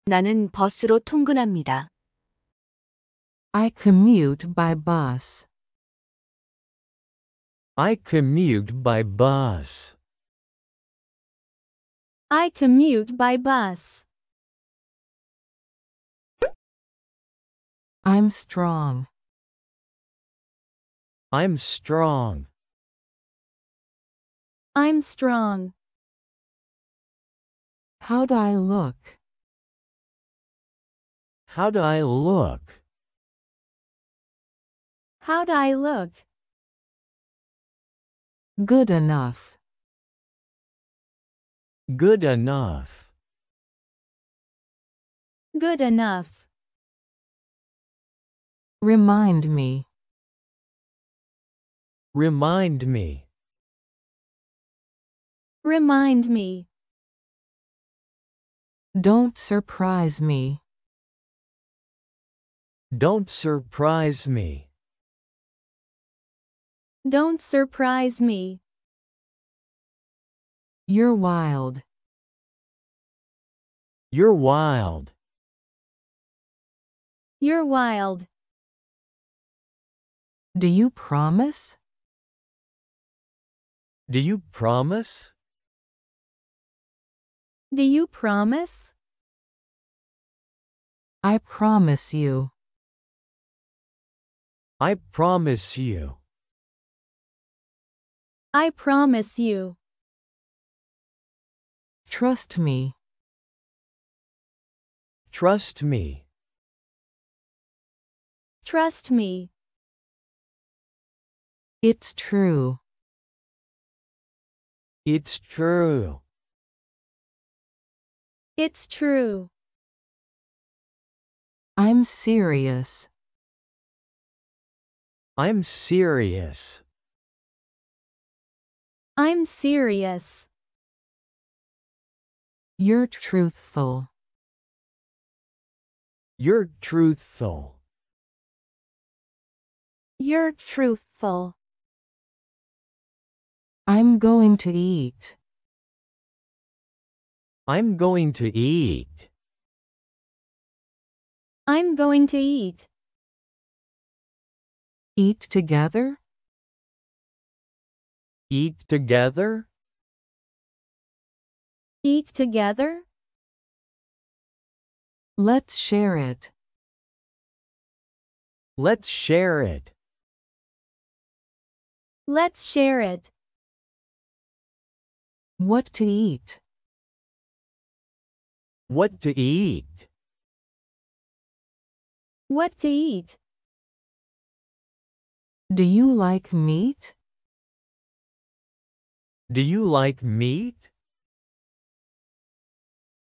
나는 버스로 통근합니다. I commute by bus. I commute by bus. I commute by bus. I'm strong. I'm strong. I'm strong. how do I look? how do I look? how do I look? Good enough. Good enough. Good enough. Remind me. Remind me. Remind me. Don't surprise me. Don't surprise me. Don't surprise me. You're wild. You're wild. You're wild. Do you promise? Do you promise? Do you promise? I promise you. I promise you. I promise you. Trust me. Trust me. Trust me. It's true. It's true. It's true. I'm serious. I'm serious. I'm serious. You're truthful. You're truthful. You're truthful. I'm going to eat. I'm going to eat. I'm going to eat. Eat together? Eat together? Eat together? Let's share it. Let's share it. Let's share it. What to eat? What to eat? What to eat? Do you like meat? Do you like meat?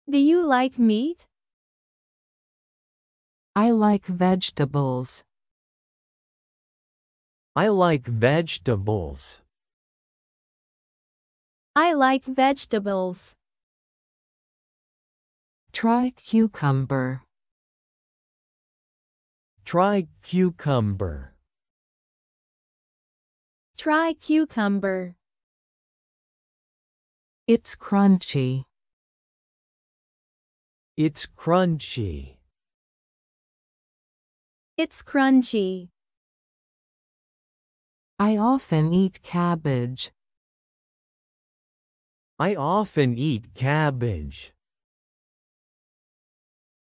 Do you like meat? I like vegetables. I like vegetables. I like vegetables. Try cucumber. Try cucumber. Try cucumber. It's crunchy. It's crunchy. It's crunchy. I often eat cabbage. I often eat cabbage.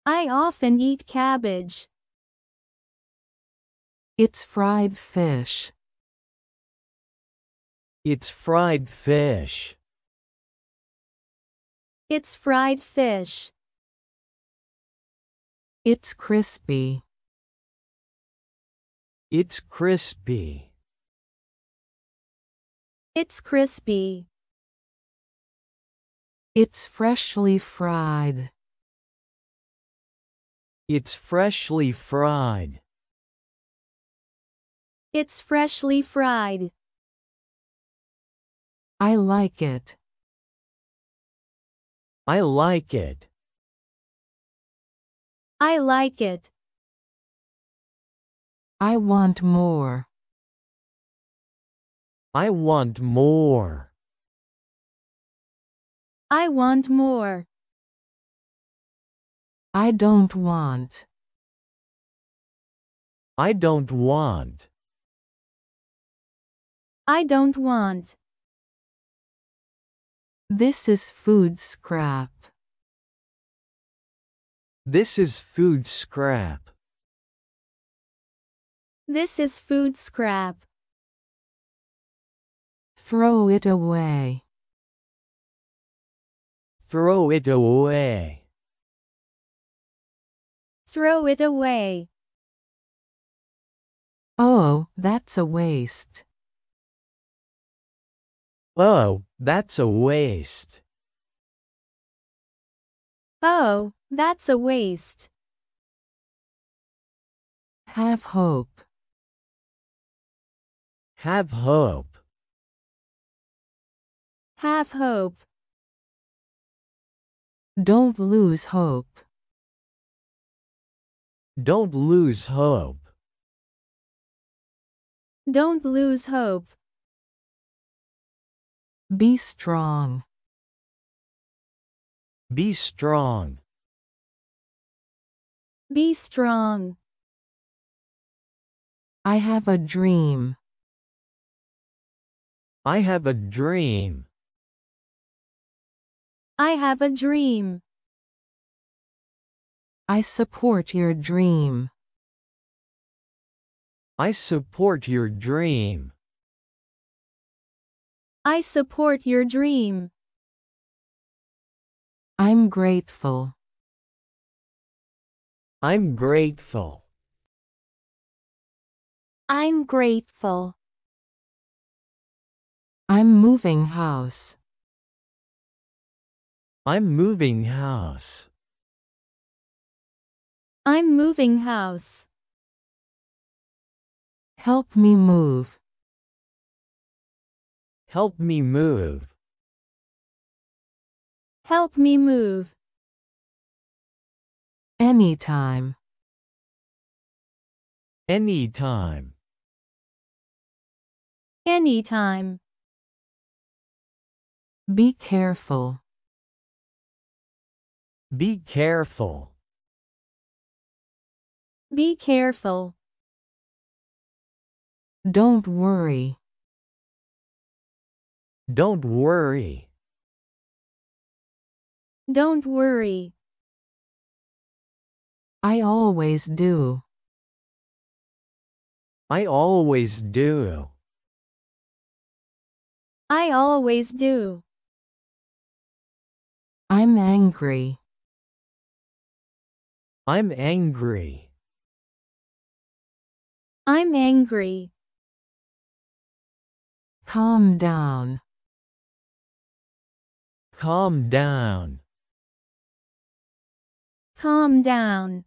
I often eat cabbage. It's fried fish. It's fried fish. It's fried fish. It's crispy. It's crispy. It's crispy. It's freshly fried. It's freshly fried. It's freshly fried. I like it. I like it. I like it. I want more. I want more. I want more. I don't want. I don't want. I don't want. This is food scrap. This is food scrap. This is food scrap. Throw it away. Throw it away. Throw it away. Oh, that's a waste. Oh, that's a waste. Oh, that's a waste. Have hope. Have hope. Have hope. Don't lose hope. Don't lose hope. Don't lose hope. Be strong. Be strong. Be strong. I have a dream. I have a dream. I have a dream. I support your dream. I support your dream. I support your dream. I'm grateful. I'm grateful. I'm grateful. I'm moving house. I'm moving house. I'm moving house. Help me move. Help me move. Help me move. Anytime. Anytime. Anytime. Be careful. Be careful. Be careful. Don't worry. Don't worry. Don't worry. I always do. I always do. I always do. I'm angry. I'm angry. I'm angry. Calm down. Calm down. Calm down.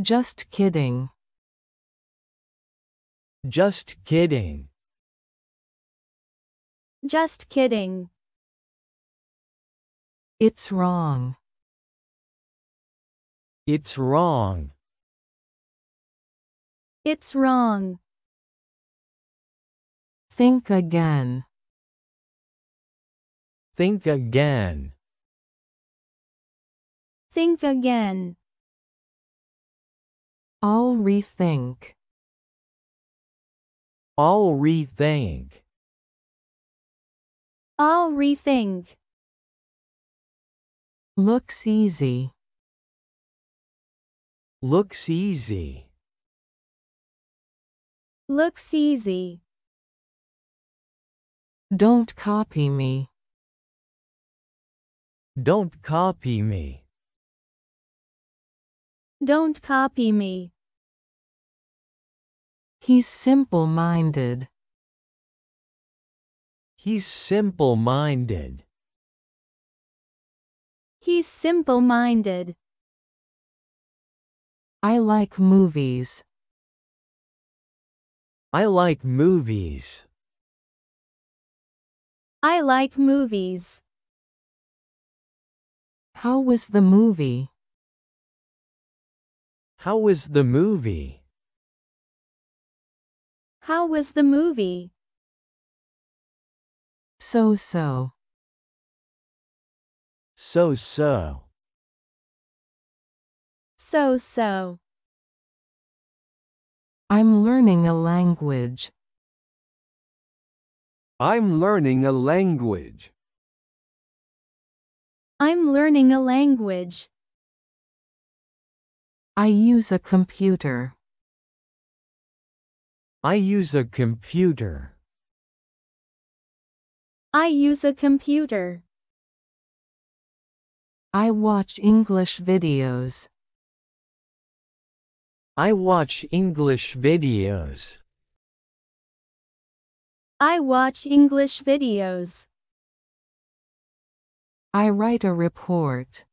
Just kidding. Just kidding. Just kidding. It's wrong. It's wrong. It's wrong. Think again. Think again. Think again. I'll rethink. I'll rethink. I'll rethink. Looks easy. Looks easy. Looks easy. Don't copy me. Don't copy me. Don't copy me. He's simple minded. He's simple minded. He's simple minded. I like movies. I like movies. I like movies. How was the movie? How was the movie? How was the movie? So so. So so. So-so. I'm learning a language. I'm learning a language. I'm learning a language. I use a computer. I use a computer. I use a computer. I watch English videos. I watch English videos. I watch English videos. I write a report.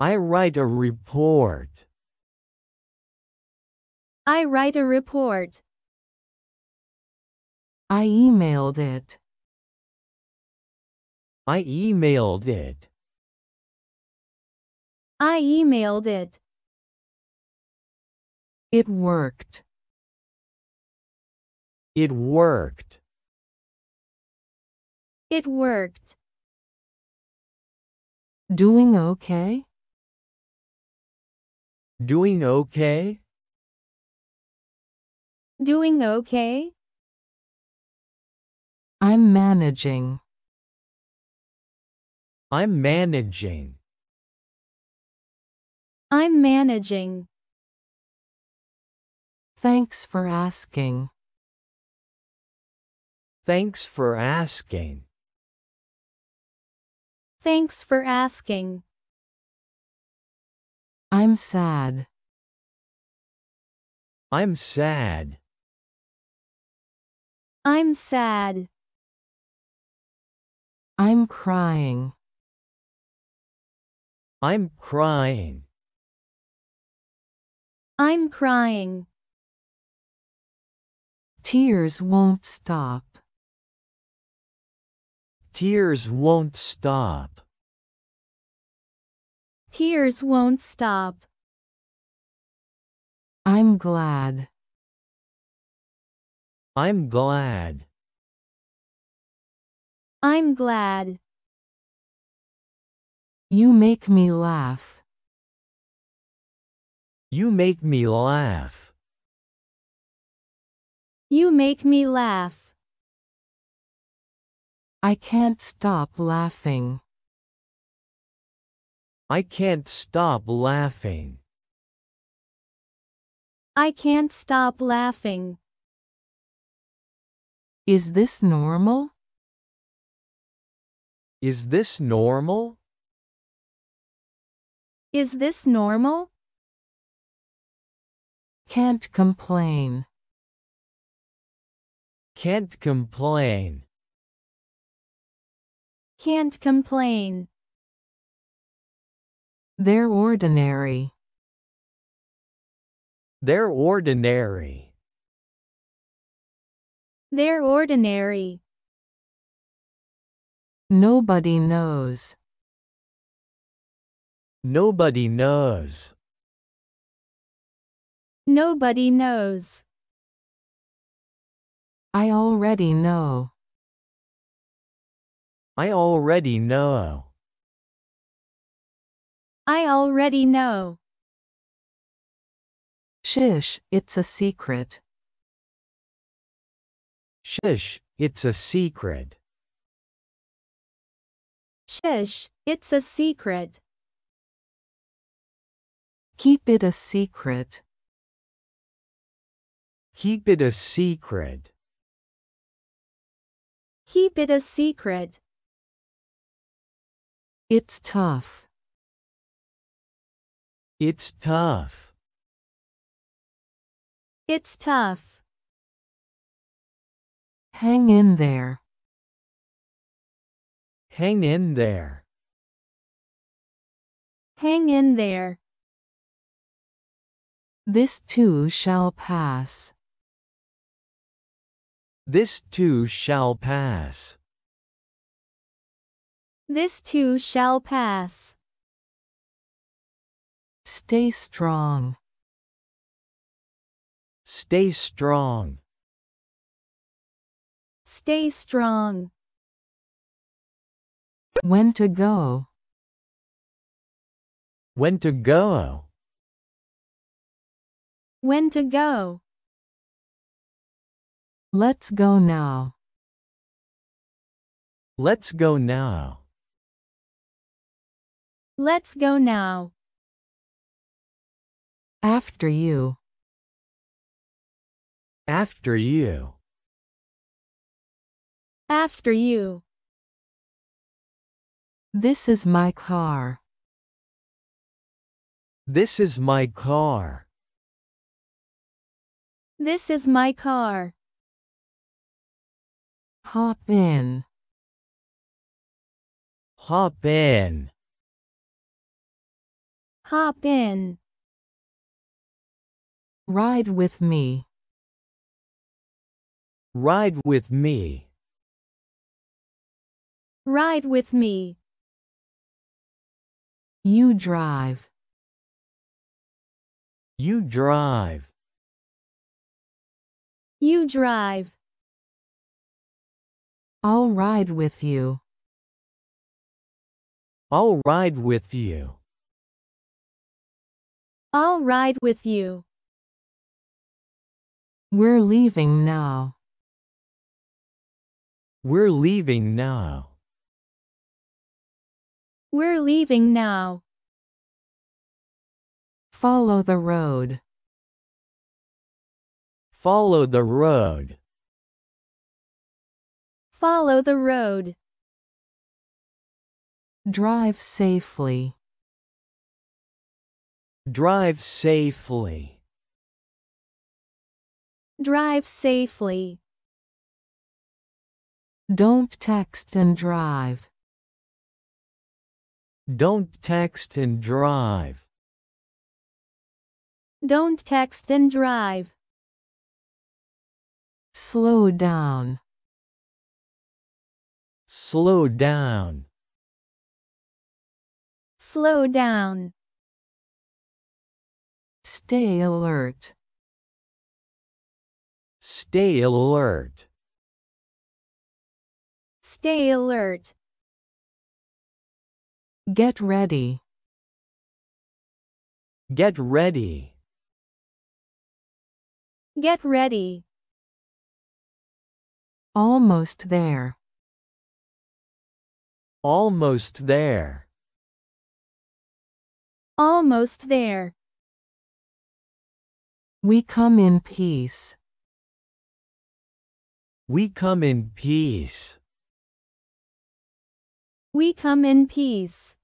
I write a report. I write a report. I emailed it. I emailed it. I emailed it. It worked. It worked. It worked. Doing okay? Doing okay? Doing okay? I'm managing. I'm managing. I'm managing. Thanks for asking. Thanks for asking. Thanks for asking. I'm sad. I'm sad. I'm sad. I'm crying. I'm crying. I'm crying. Tears won't stop. Tears won't stop. Tears won't stop. I'm glad. I'm glad. I'm glad. You make me laugh. You make me laugh. You make me laugh. I can't stop laughing. I can't stop laughing. I can't stop laughing. Is this normal? Is this normal? Is this normal? Can't complain. Can't complain. Can't complain. They're ordinary. They're ordinary. They're ordinary. Nobody knows. Nobody knows. Nobody knows. I already know. I already know. I already know. Shish, it's a secret. Shish, it's a secret. Shish, it's a secret. Keep it a secret. Keep it a secret. Keep it a secret. It's tough. It's tough. It's tough. Hang in there. Hang in there. Hang in there. This too shall pass. This too shall pass. This too shall pass. Stay strong. Stay strong. Stay strong. When to go. When to go. When to go. Let's go now. Let's go now. Let's go now. After you. After you. After you. This is my car. This is my car. This is my car. Hop in. Hop in. Hop in. Ride with me. Ride with me. Ride with me. You drive. You drive. You drive. I'll ride with you. I'll ride with you. I'll ride with you. We're leaving now. We're leaving now. We're leaving now. Follow the road. Follow the road. Follow the road. Drive safely. Drive safely. Drive safely. Don't text and drive. Don't text and drive. Don't text and drive. Slow down. Slow down. Slow down. Stay alert. Stay alert. Stay alert. Get ready. Get ready. Get ready. Almost there. Almost there. Almost there. We come in peace. We come in peace. We come in peace.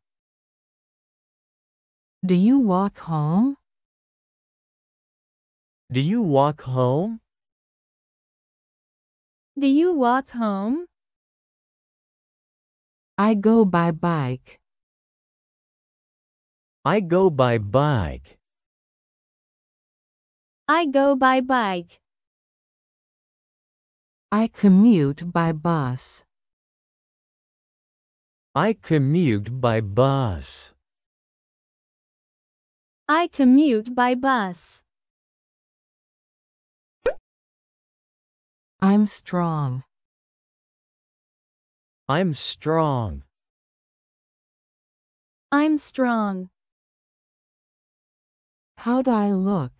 Do you walk home? Do you walk home? Do you walk home? I go by bike. I go by bike. I go by bike. I commute by bus. I commute by bus. I commute by bus. I'm strong. I'm strong. I'm strong. How'd I look?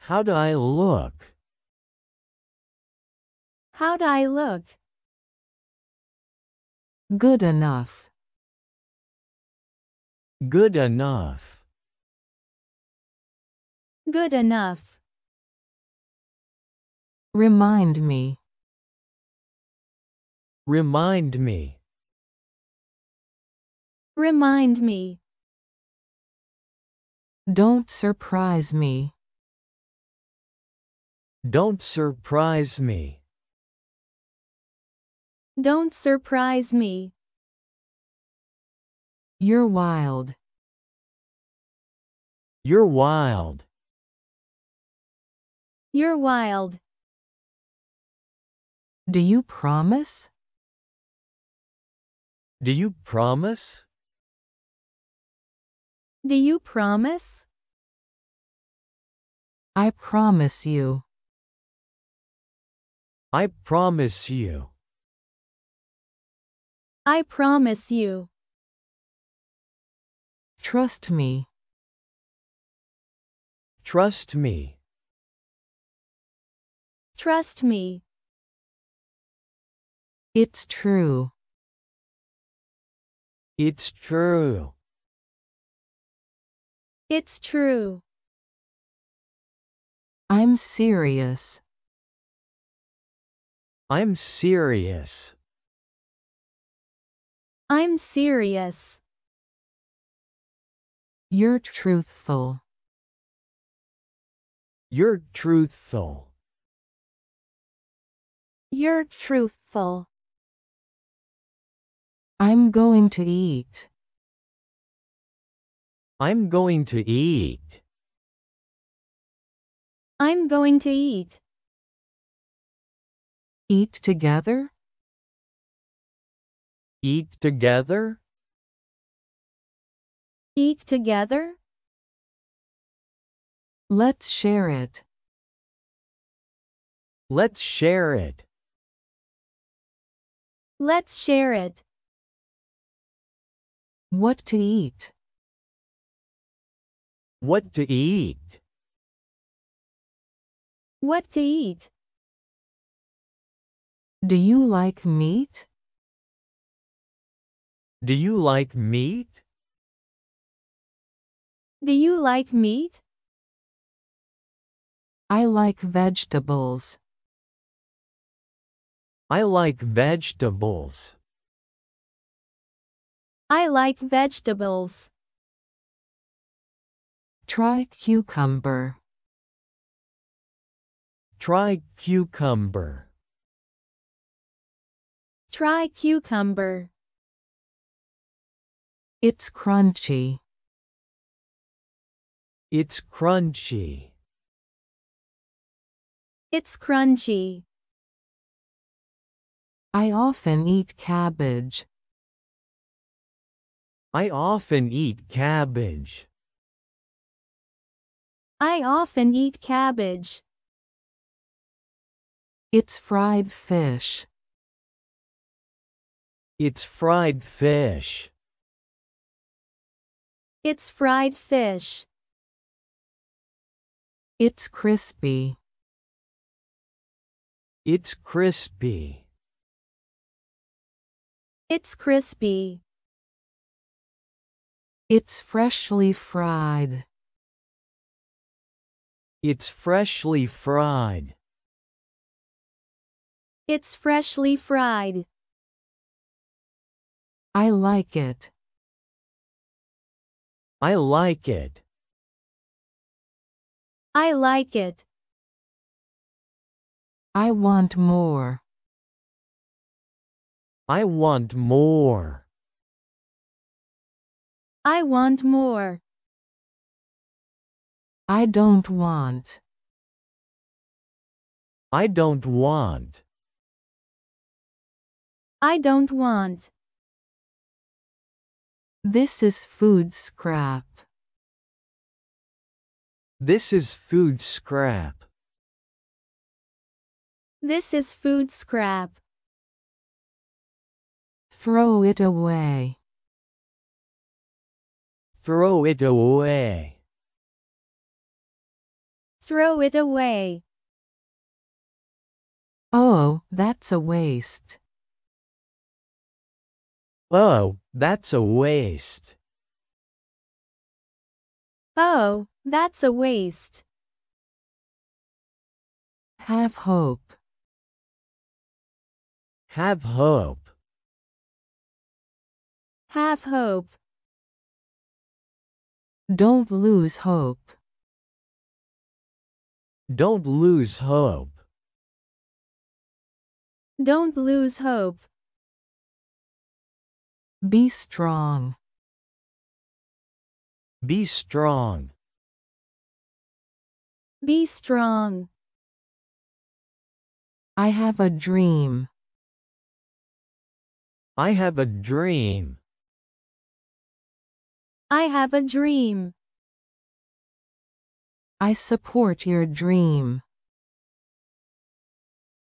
How'd I look? How'd I look? Good enough. Good enough. Good enough. Remind me. Remind me. Remind me. Don't surprise me. Don't surprise me. Don't surprise me. You're wild. You're wild. You're wild. Do you promise? Do you promise? Do you promise? I promise you. I promise you. I promise you. Trust me. Trust me. Trust me. It's true. It's true. It's true. I'm serious. I'm serious. I'm serious. You're truthful. You're truthful. You're truthful. I'm going to eat. I'm going to eat. I'm going to eat. Eat together? Eat together? Eat together? Let's share it. Let's share it. Let's share it. What to eat? What to eat? What to eat? Do you like meat? Do you like meat? Do you like meat? I like vegetables. I like vegetables. I like vegetables. Try cucumber. Try cucumber. Try cucumber. It's crunchy. It's crunchy. It's crunchy. I often eat cabbage. I often eat cabbage. I often eat cabbage. It's fried fish. It's fried fish. It's fried fish. It's crispy. It's crispy. It's crispy. It's freshly fried. It's freshly fried. It's freshly fried. I like it. I like it. I like it. I want more. I want more. I want more. I don't want. I don't want. I don't want. This is food scrap. This is food scrap. This is food scrap. Throw it away. Throw it away. Throw it away. Oh, that's a waste. Oh, that's a waste. Oh, that's a waste. Have hope. Have hope. Have hope. Don't lose hope. Don't lose hope. Don't lose hope. Be strong. Be strong. Be strong. I have a dream. I have a dream. I have a dream. I support your dream.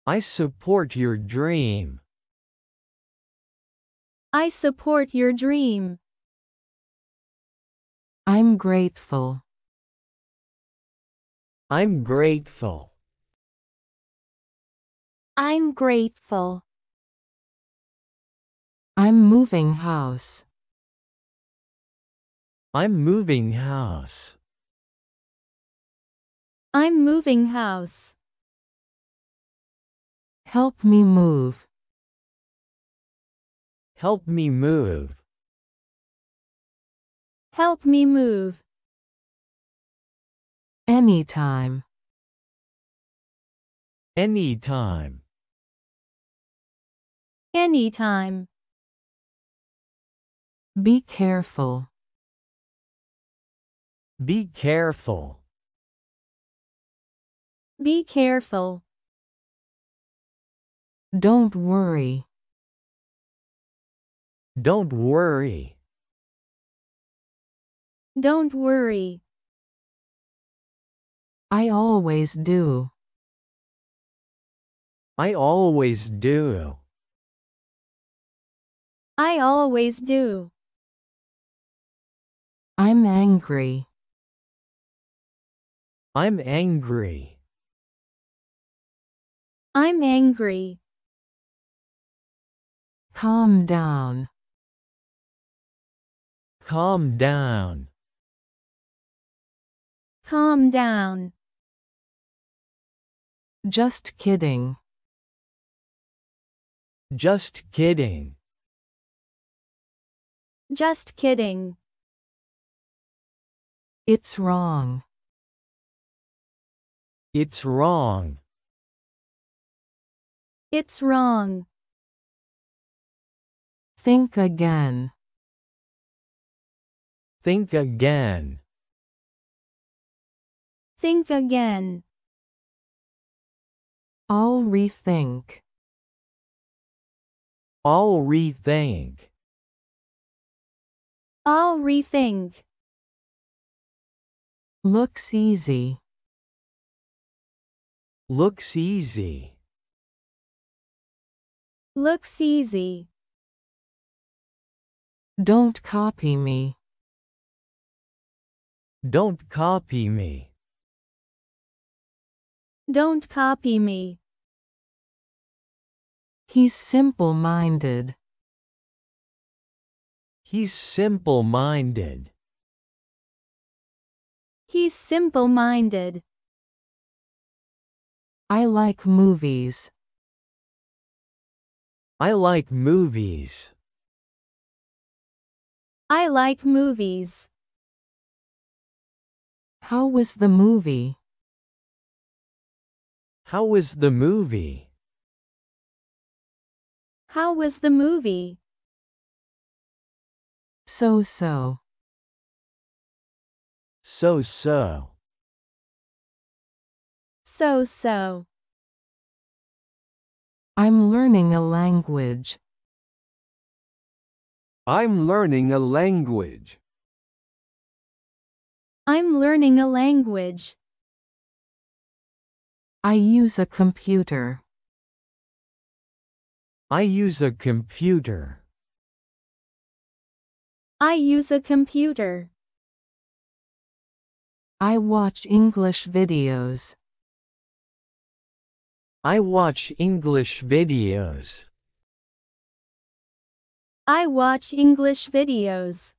I support your dream. I support your dream. I'm grateful. I'm grateful. I'm grateful. I'm moving house. I'm moving house. I'm moving house. Help me move. Help me move. Help me move. Anytime. Anytime. Anytime. Be careful. Be careful. Be careful. Don't worry. Don't worry. Don't worry. I always do. I always do. I always do. I'm angry. I'm angry. I'm angry. Calm down. Calm down. Calm down. Just kidding. Just kidding. Just kidding. It's wrong. It's wrong. It's wrong. Think again. Think again. Think again. I'll rethink. I'll rethink. I'll rethink. Looks easy. Looks easy. Looks easy. Don't copy me. Don't copy me. Don't copy me. He's simple minded. He's simple minded. He's simple minded. I like movies. I like movies. I like movies. How was the movie? How was the movie? How was the movie? So so. So so. So-so. I'm learning a language. I'm learning a language. I'm learning a language. I use a computer. I use a computer. I use a computer. I watch English videos. I watch English videos. I watch English videos.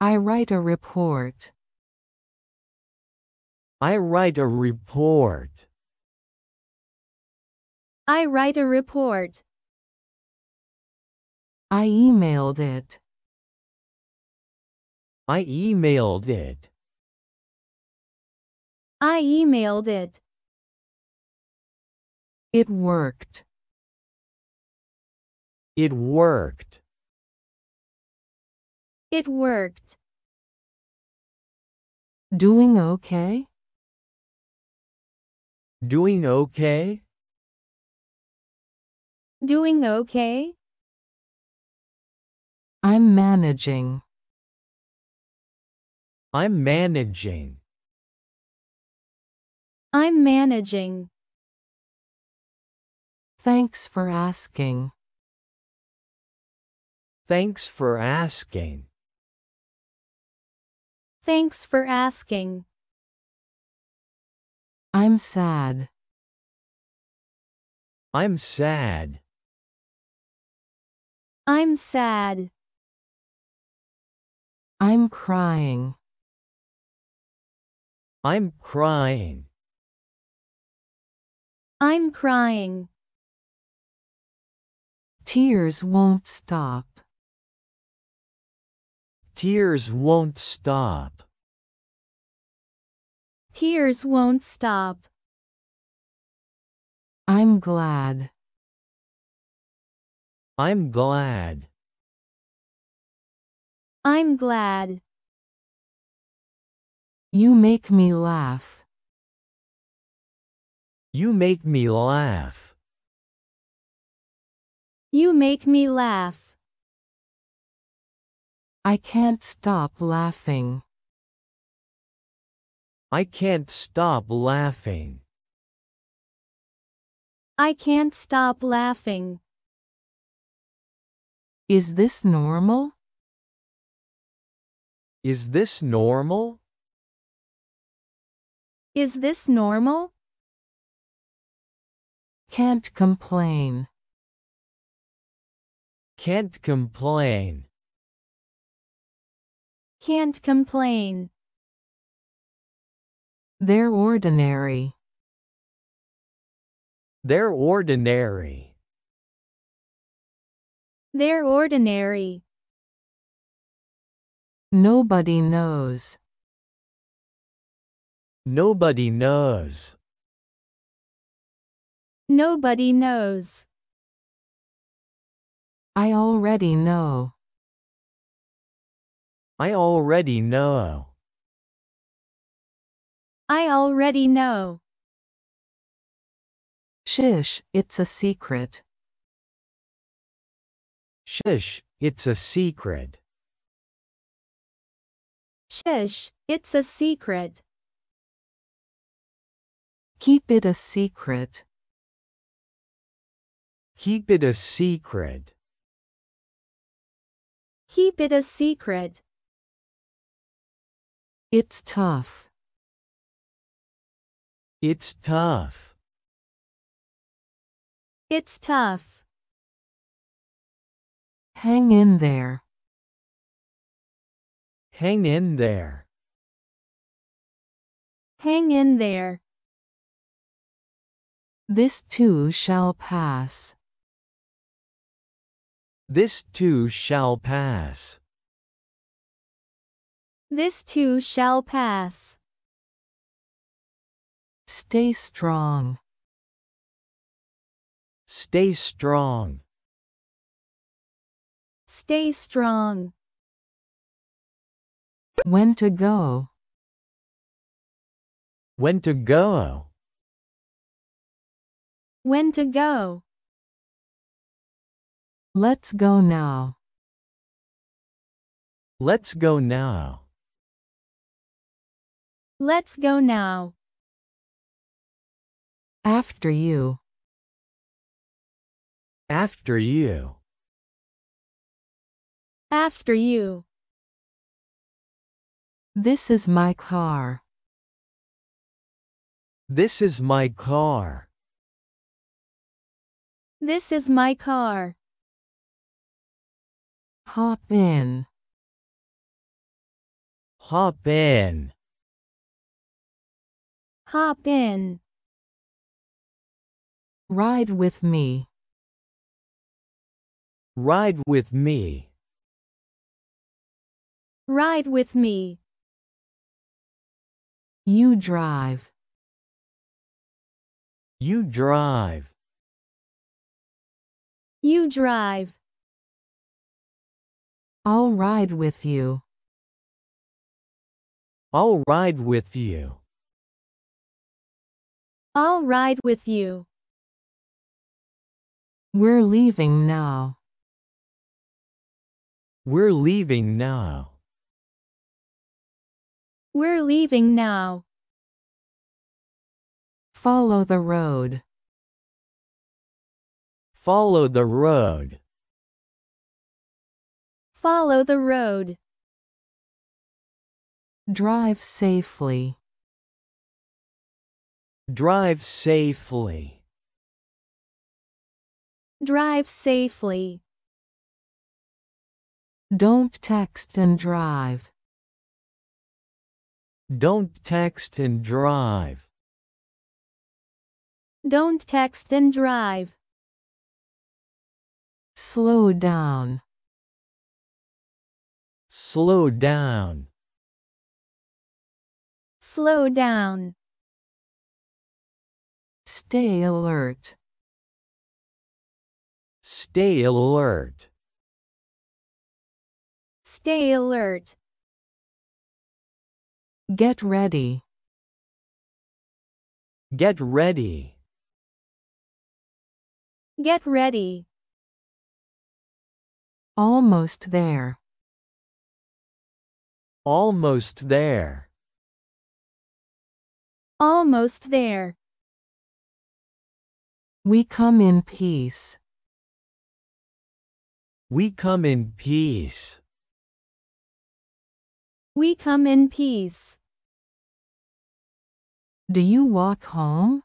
I write a report. I write a report. I write a report. I emailed it. I emailed it. I emailed it. It worked. It worked. It worked. Doing okay? Doing okay? Doing okay? I'm managing. I'm managing. I'm managing. Thanks for asking. Thanks for asking. Thanks for asking. I'm sad. I'm sad. I'm sad. I'm crying. I'm crying. I'm crying. Tears won't stop. Tears won't stop. Tears won't stop. I'm glad. I'm glad. I'm glad. You make me laugh. You make me laugh. You make me laugh. I can't stop laughing. I can't stop laughing. I can't stop laughing. Is this normal? Is this normal? Is this normal? Can't complain. Can't complain. Can't complain. They're ordinary. They're ordinary. They're ordinary. Nobody knows. Nobody knows. Nobody knows. I already know. I already know. I already know. Shish, it's a secret. Shish, it's a secret. Shish, it's a secret. Keep it a secret. Keep it a secret. Keep it a secret. It's tough. It's tough. It's tough. Hang in there. Hang in there. Hang in there. This too shall pass. This too shall pass. This too shall pass. Stay strong. Stay strong. Stay strong. When to go. When to go. When to go. Let's go now. Let's go now. Let's go now. After you. After you. After you. This is my car. This is my car. This is my car. Hop in. Hop in. Hop in. Ride with me. Ride with me. Ride with me. You drive. You drive. You drive. I'll ride with you. I'll ride with you. I'll ride with you. We're leaving now. We're leaving now. We're leaving now. Follow the road. Follow the road. Follow the road. Drive safely. Drive safely. Drive safely. Don't text and drive. Don't text and drive. Don't text and drive. Slow down. Slow down. Slow down. Stay alert. Stay alert. Stay alert. Get ready. Get ready. Get ready. Almost there. Almost there. Almost there. We come in peace. We come in peace. We come in peace. Do you walk home?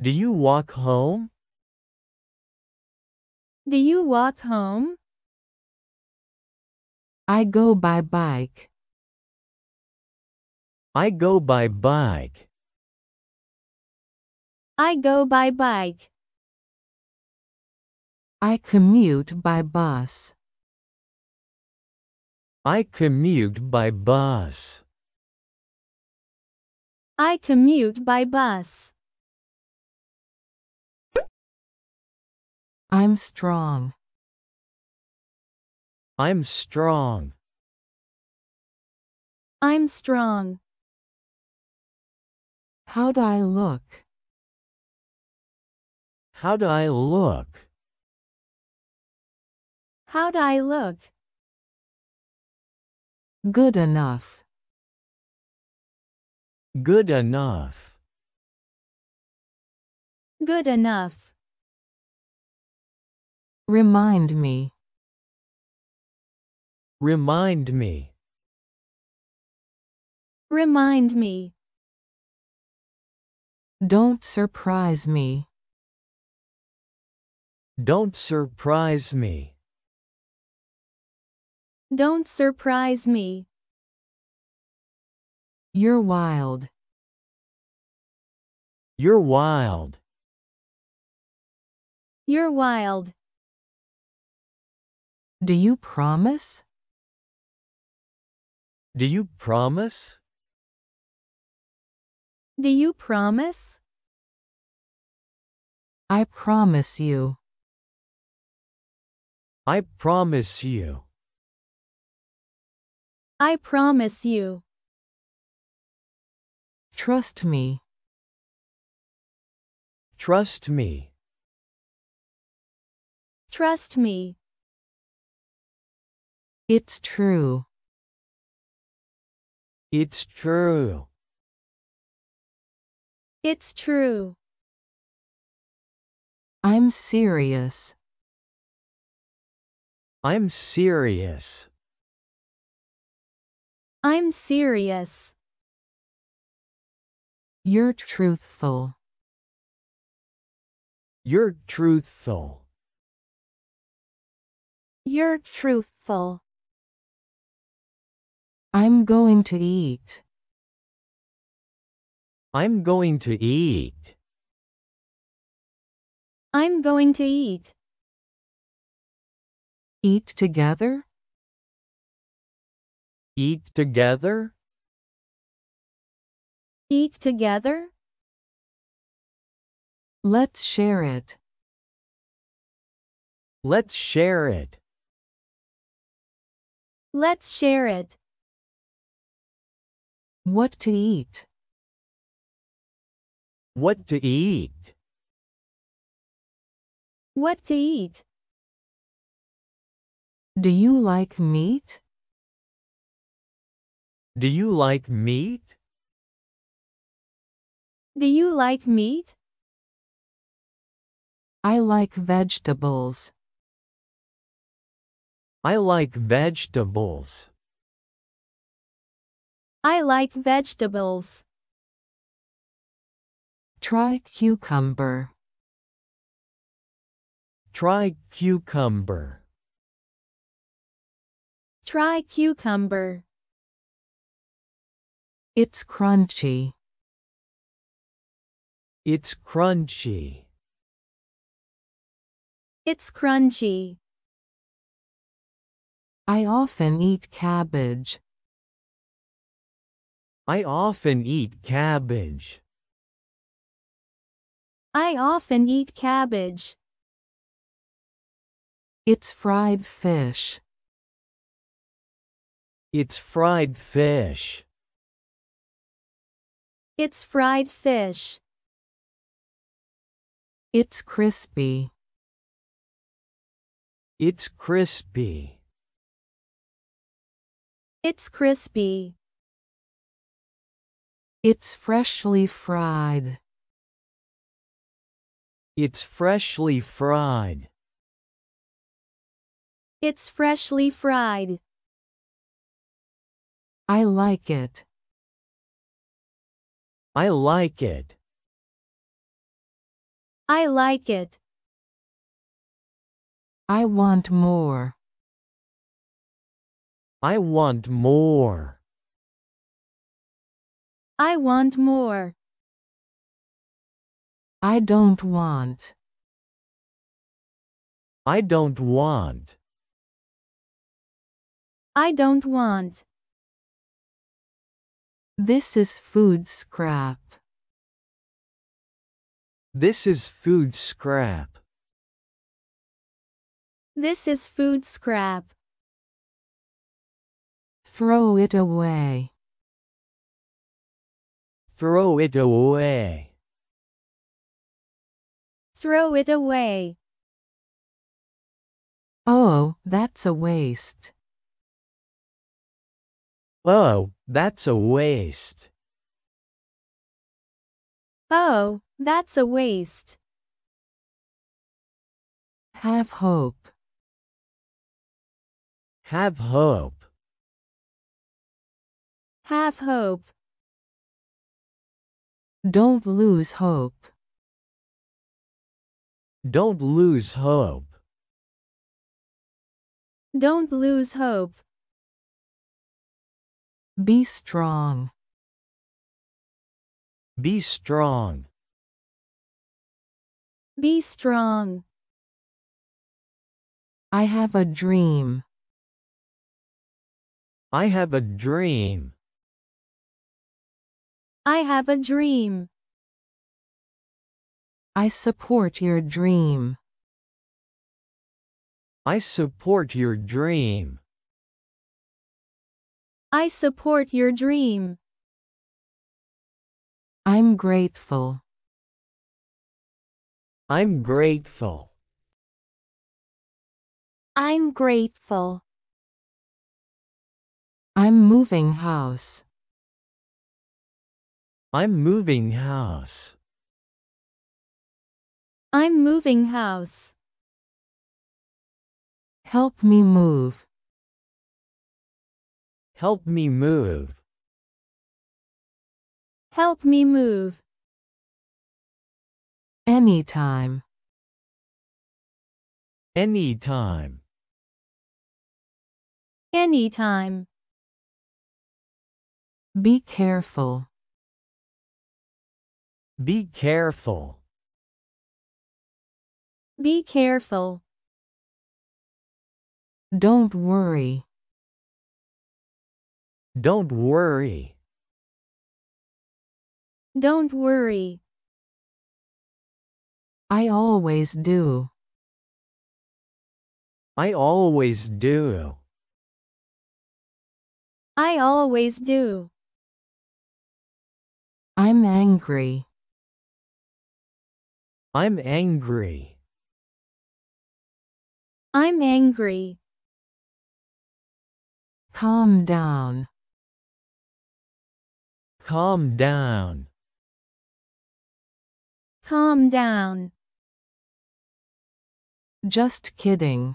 Do you walk home? Do you walk home? I go by bike. I go by bike. I go by bike. I commute by bus. I commute by bus. I commute by bus. I'm strong. I'm strong. I'm strong. how do I look? how do I look? how do I look? Good enough. Good enough. Good enough. Remind me. Remind me. Remind me. Don't surprise me. Don't surprise me. Don't surprise me. You're wild. You're wild. You're wild. Do you promise? Do you promise? Do you promise? I promise you. I promise you. I promise you. Trust me. Trust me. Trust me. It's true. It's true. It's true. I'm serious. I'm serious. I'm serious. You're truthful. You're truthful. You're truthful. I'm going to eat. I'm going to eat. I'm going to eat. Eat together? Eat together? Eat together? Let's share it. Let's share it. Let's share it. What to eat? What to eat? What to eat? Do you like meat? Do you like meat? Do you like meat? I like vegetables. I like vegetables. I like vegetables. Try cucumber. Try cucumber. Try cucumber. It's crunchy. It's crunchy. It's crunchy. I often eat cabbage. I often eat cabbage. I often eat cabbage. It's fried fish. It's fried fish. It's fried fish. It's crispy. It's crispy. It's crispy. It's freshly fried. It's freshly fried. It's freshly fried. I like it. I like it. I like it. I want more. I want more. I want more. I don't want. I don't want. I don't want. This is food scrap. This is food scrap. This is food scrap. Throw it away. Throw it away. Throw it away. Oh, that's a waste. Oh, that's a waste. Oh, that's a waste. Have hope. Have hope. Have hope. Don't lose hope. Don't lose hope. Don't lose hope. Be strong. Be strong. Be strong. I have a dream. I have a dream. I have a dream. I support your dream. I support your dream. I support your dream. I'm grateful. I'm grateful. I'm grateful. I'm moving house. I'm moving house. I'm moving house. Help me move. Help me move. Help me move. Anytime. Anytime. Anytime. Be careful. Be careful. Be careful. Don't worry. Don't worry. Don't worry. I always do. I always do. I always do. I'm angry. I'm angry. I'm angry. Calm down. Calm down. Calm down. Just kidding.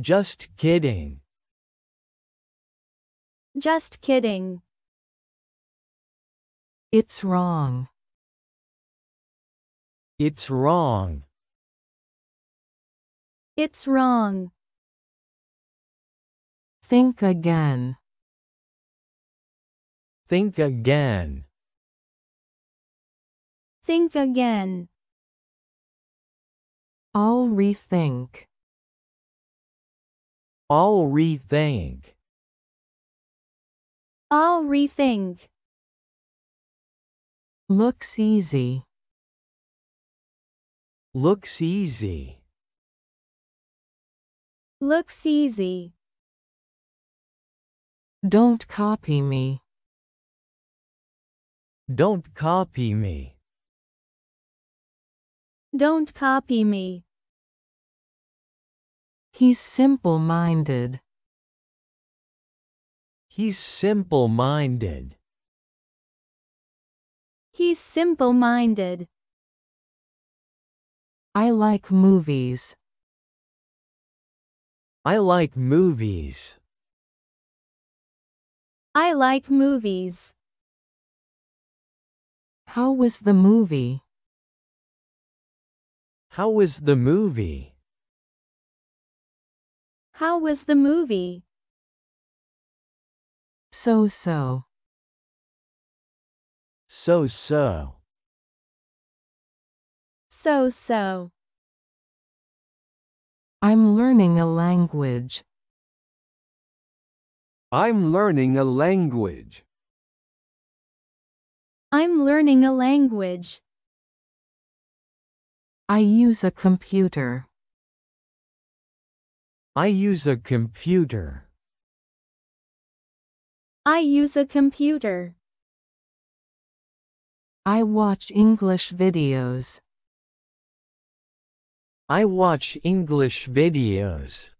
Just kidding. Just kidding. It's wrong. It's wrong. It's wrong. Think again. Think again. Think again. I'll rethink. I'll rethink. I'll rethink. Looks easy. Looks easy. Looks easy. Don't copy me. Don't copy me. Don't copy me. He's simple minded. He's simple minded. He's simple minded. I like movies. I like movies. I like movies. How was the movie? How was the movie? How was the movie? So so. So so. So so. I'm learning a language. I'm learning a language. I'm learning a language. I use a computer. I use a computer. I use a computer. I watch English videos. I watch English videos.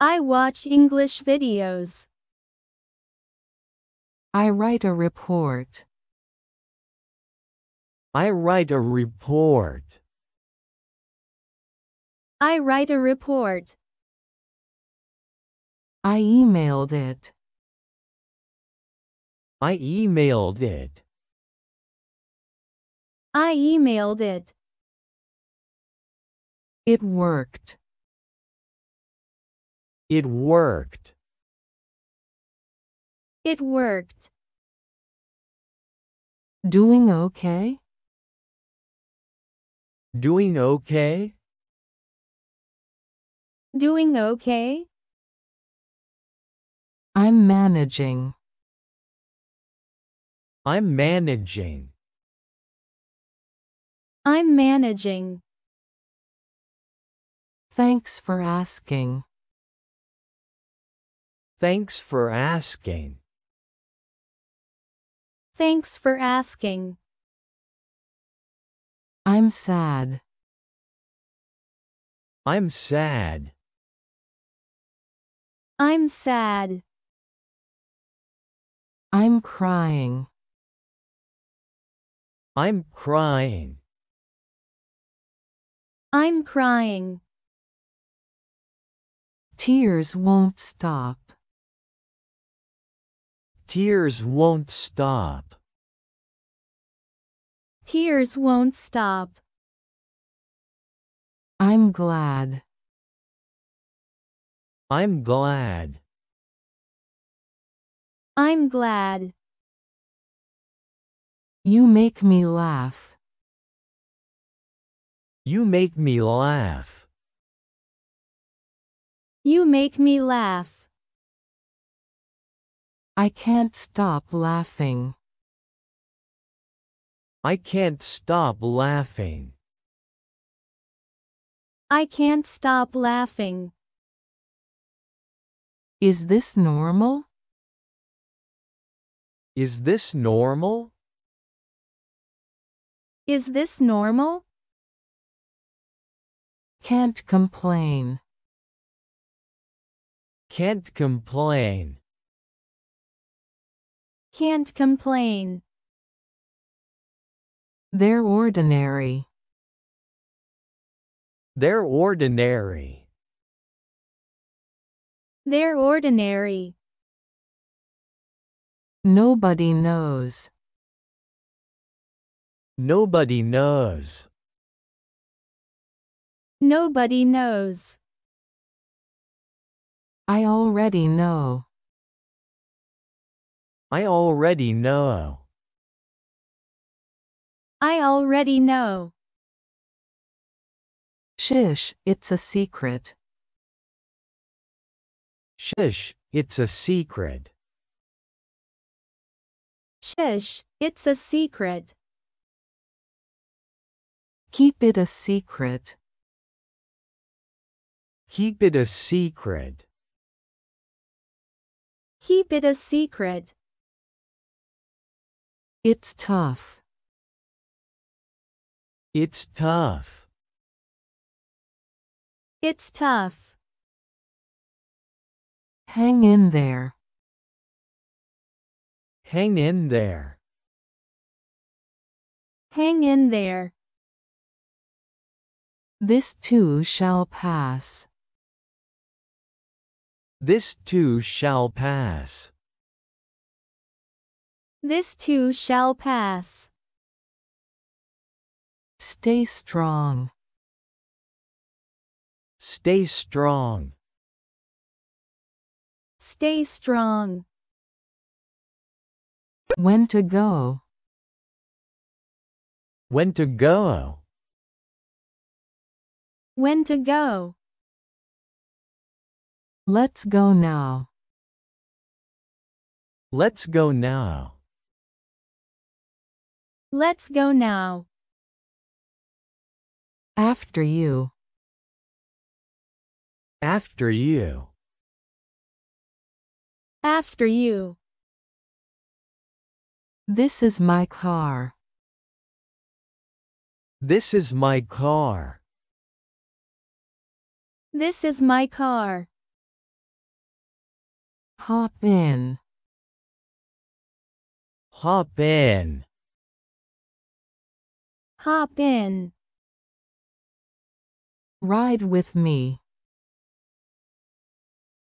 I watch English videos. I write a report. I write a report. I write a report. I emailed it. I emailed it. I emailed it. It worked. It worked. It worked. Doing okay? Doing okay? Doing okay? I'm managing. I'm managing. I'm managing. Thanks for asking. Thanks for asking. Thanks for asking. I'm sad. I'm sad. I'm sad. I'm crying. I'm crying. I'm crying. Tears won't stop. Tears won't stop. Tears won't stop. I'm glad. I'm glad. I'm glad. You make me laugh. You make me laugh. You make me laugh. I can't stop laughing. I can't stop laughing. I can't stop laughing. Is this normal? Is this normal? Is this normal? Can't complain. Can't complain. Can't complain. They're ordinary. They're ordinary. They're ordinary. Nobody knows. Nobody knows. Nobody knows. I already know. I already know. I already know. Shish, it's a secret. Shish, it's a secret. Shish, it's a secret. Keep it a secret. Keep it a secret. Keep it a secret. It's tough. It's tough. It's tough. Hang in there. Hang in there. Hang in there. This too shall pass. This too shall pass. This too shall pass. Stay strong. Stay strong. Stay strong. When to go. When to go. When to go. Let's go now. Let's go now. Let's go now. After you. After you. After you. This is my car. This is my car. This is my car. Hop in. Hop in. Hop in. Ride with me.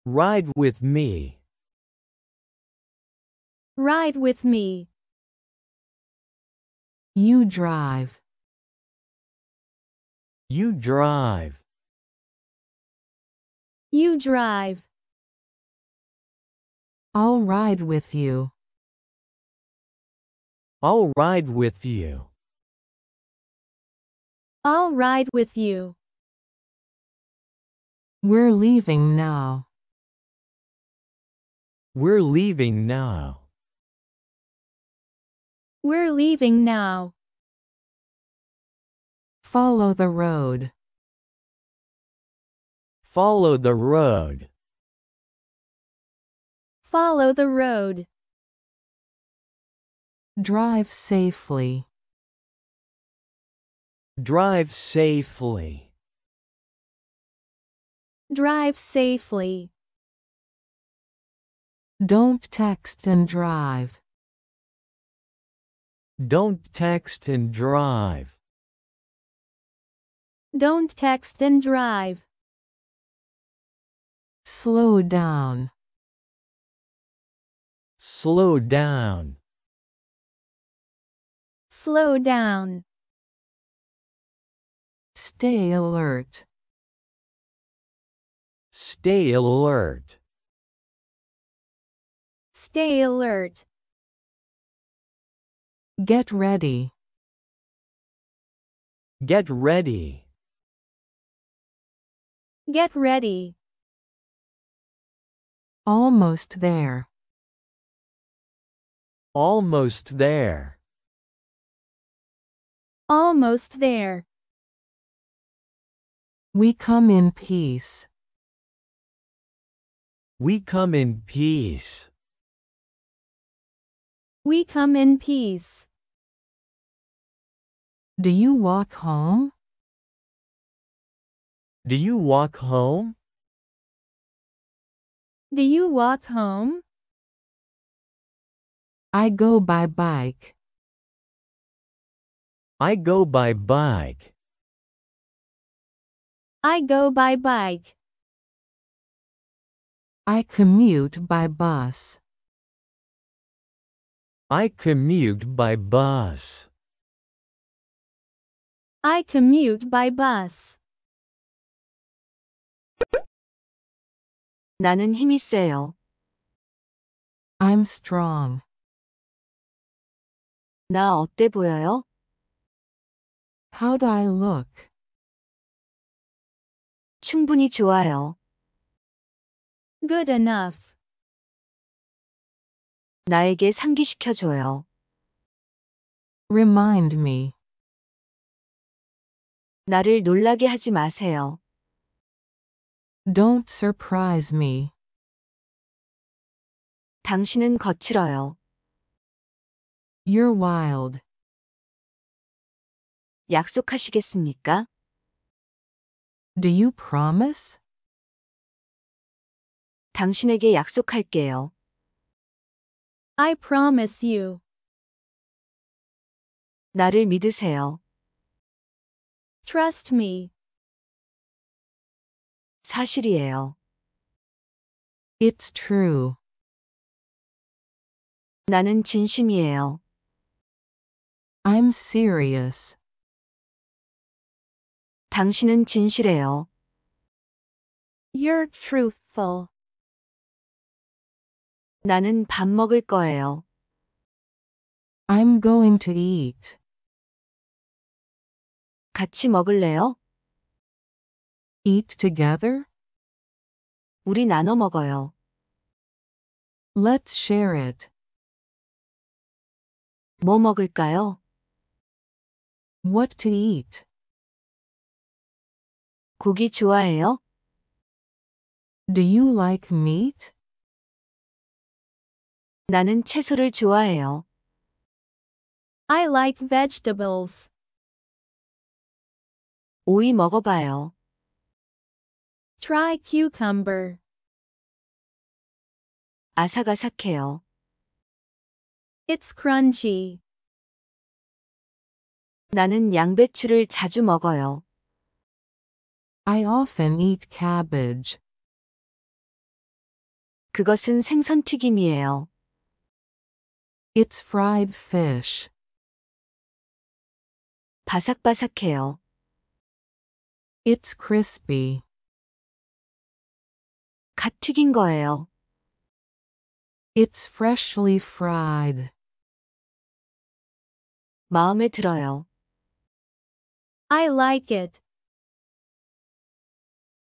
Ride with me. Ride with me. You drive. You drive. You drive. I'll ride with you. I'll ride with you. I'll ride with you. We're leaving now. We're leaving now. We're leaving now. Follow the road. Follow the road. Follow the road. Drive safely. Drive safely. Drive safely. Don't text and drive. Don't text and drive. Don't text and drive. Slow down. Slow down. Slow down. Stay alert. Stay alert. Stay alert. Get ready. Get ready. Get ready. Almost there. Almost there. Almost there. We come in peace. We come in peace. We come in peace. Do you walk home? Do you walk home? Do you walk home? I go by bike. I go by bike. I go by bike. I commute by bus. I commute by bus. I commute by bus. 나는 힘이 세요. I'm strong. 나 어때 보여요? How do I look? 충분히 좋아요. Good enough. 나에게 상기시켜줘요. Remind me. 나를 놀라게 하지 마세요. Don't surprise me. 당신은 거칠어요. You're wild. 약속하시겠습니까? Do you promise? 당신에게 약속할게요. I promise you. 나를 믿으세요. Trust me. 사실이에요. It's true. 나는 진심이에요. I'm serious. 당신은 진실해요. You're truthful. 나는 밥 먹을 거예요. I'm going to eat. 같이 먹을래요? Eat together? 우리 나눠 먹어요. Let's share it. 뭐 먹을까요? What to eat? 고기 좋아해요? Do you like meat? 나는 채소를 좋아해요. I like vegetables. 오이 먹어봐요. Try cucumber. 아삭아삭해요. It's crunchy. 나는 양배추를 자주 먹어요. I often eat cabbage. 그것은 생선튀김이에요. It's fried fish. 바삭바삭해요. It's crispy. 갓 튀긴 거예요. It's freshly fried. 마음에 들어요. I like it.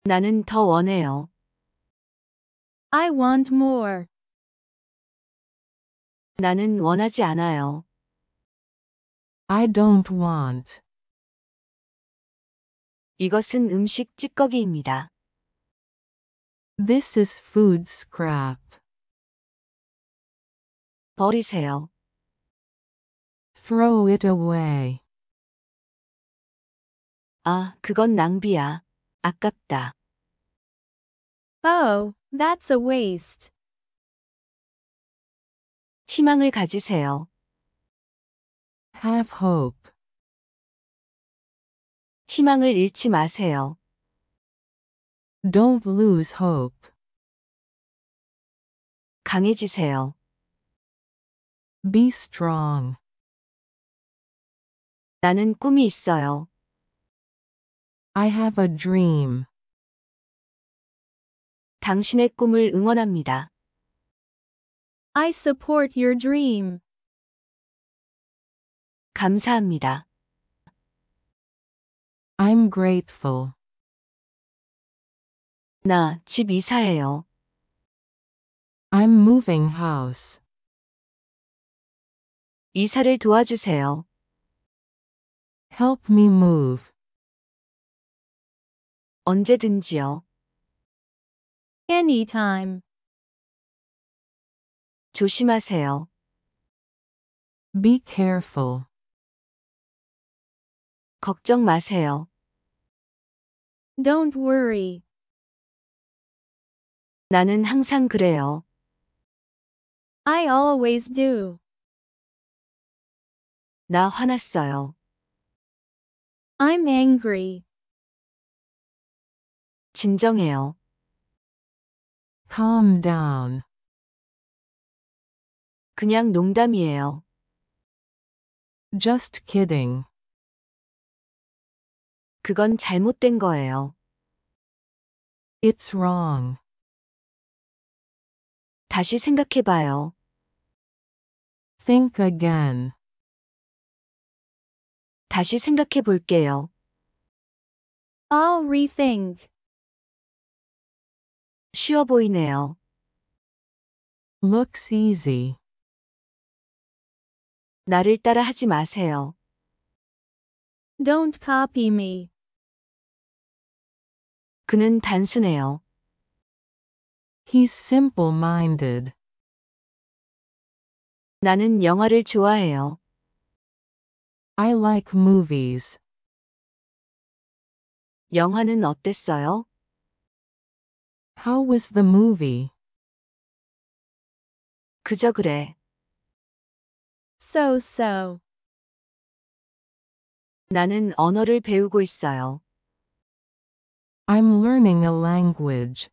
나는 더 원해요. I want more. 나는 원하지 않아요. I don't want. 이것은 음식 찌꺼기입니다. This is food scrap. 버리세요. Throw it away. 아, 그건 낭비야. 아깝다. Oh, that's a waste. 희망을 가지세요. Have hope. 희망을 잃지 마세요. Don't lose hope. 강해지세요. Be strong. 나는 꿈이 있어요. I have a dream. 당신의 꿈을 응원합니다. I support your dream. 감사합니다. I'm grateful. 나 집 이사해요. I'm moving house. 이사를 도와주세요. Help me move. 언제든지요. Anytime. 조심하세요. Be careful. 걱정 마세요. Don't worry. 나는 항상 그래요. I always do. 나 화났어요. I'm angry. 진정해요. calm down. 그냥 농담이에요. just kidding. 그건 잘못된 거예요. it's wrong. 다시 생각해봐요. think again. 다시 생각해 볼게요. I'll rethink. 쉬워 보이네요. Looks easy. 나를 따라 하지 마세요. Don't copy me. 그는 단순해요. He's simple-minded. 나는 영화를 좋아해요. I like movies. 영화는 어땠어요? How was the movie? 그저 그래. So so. 나는 언어를 배우고 있어요. I'm learning a language.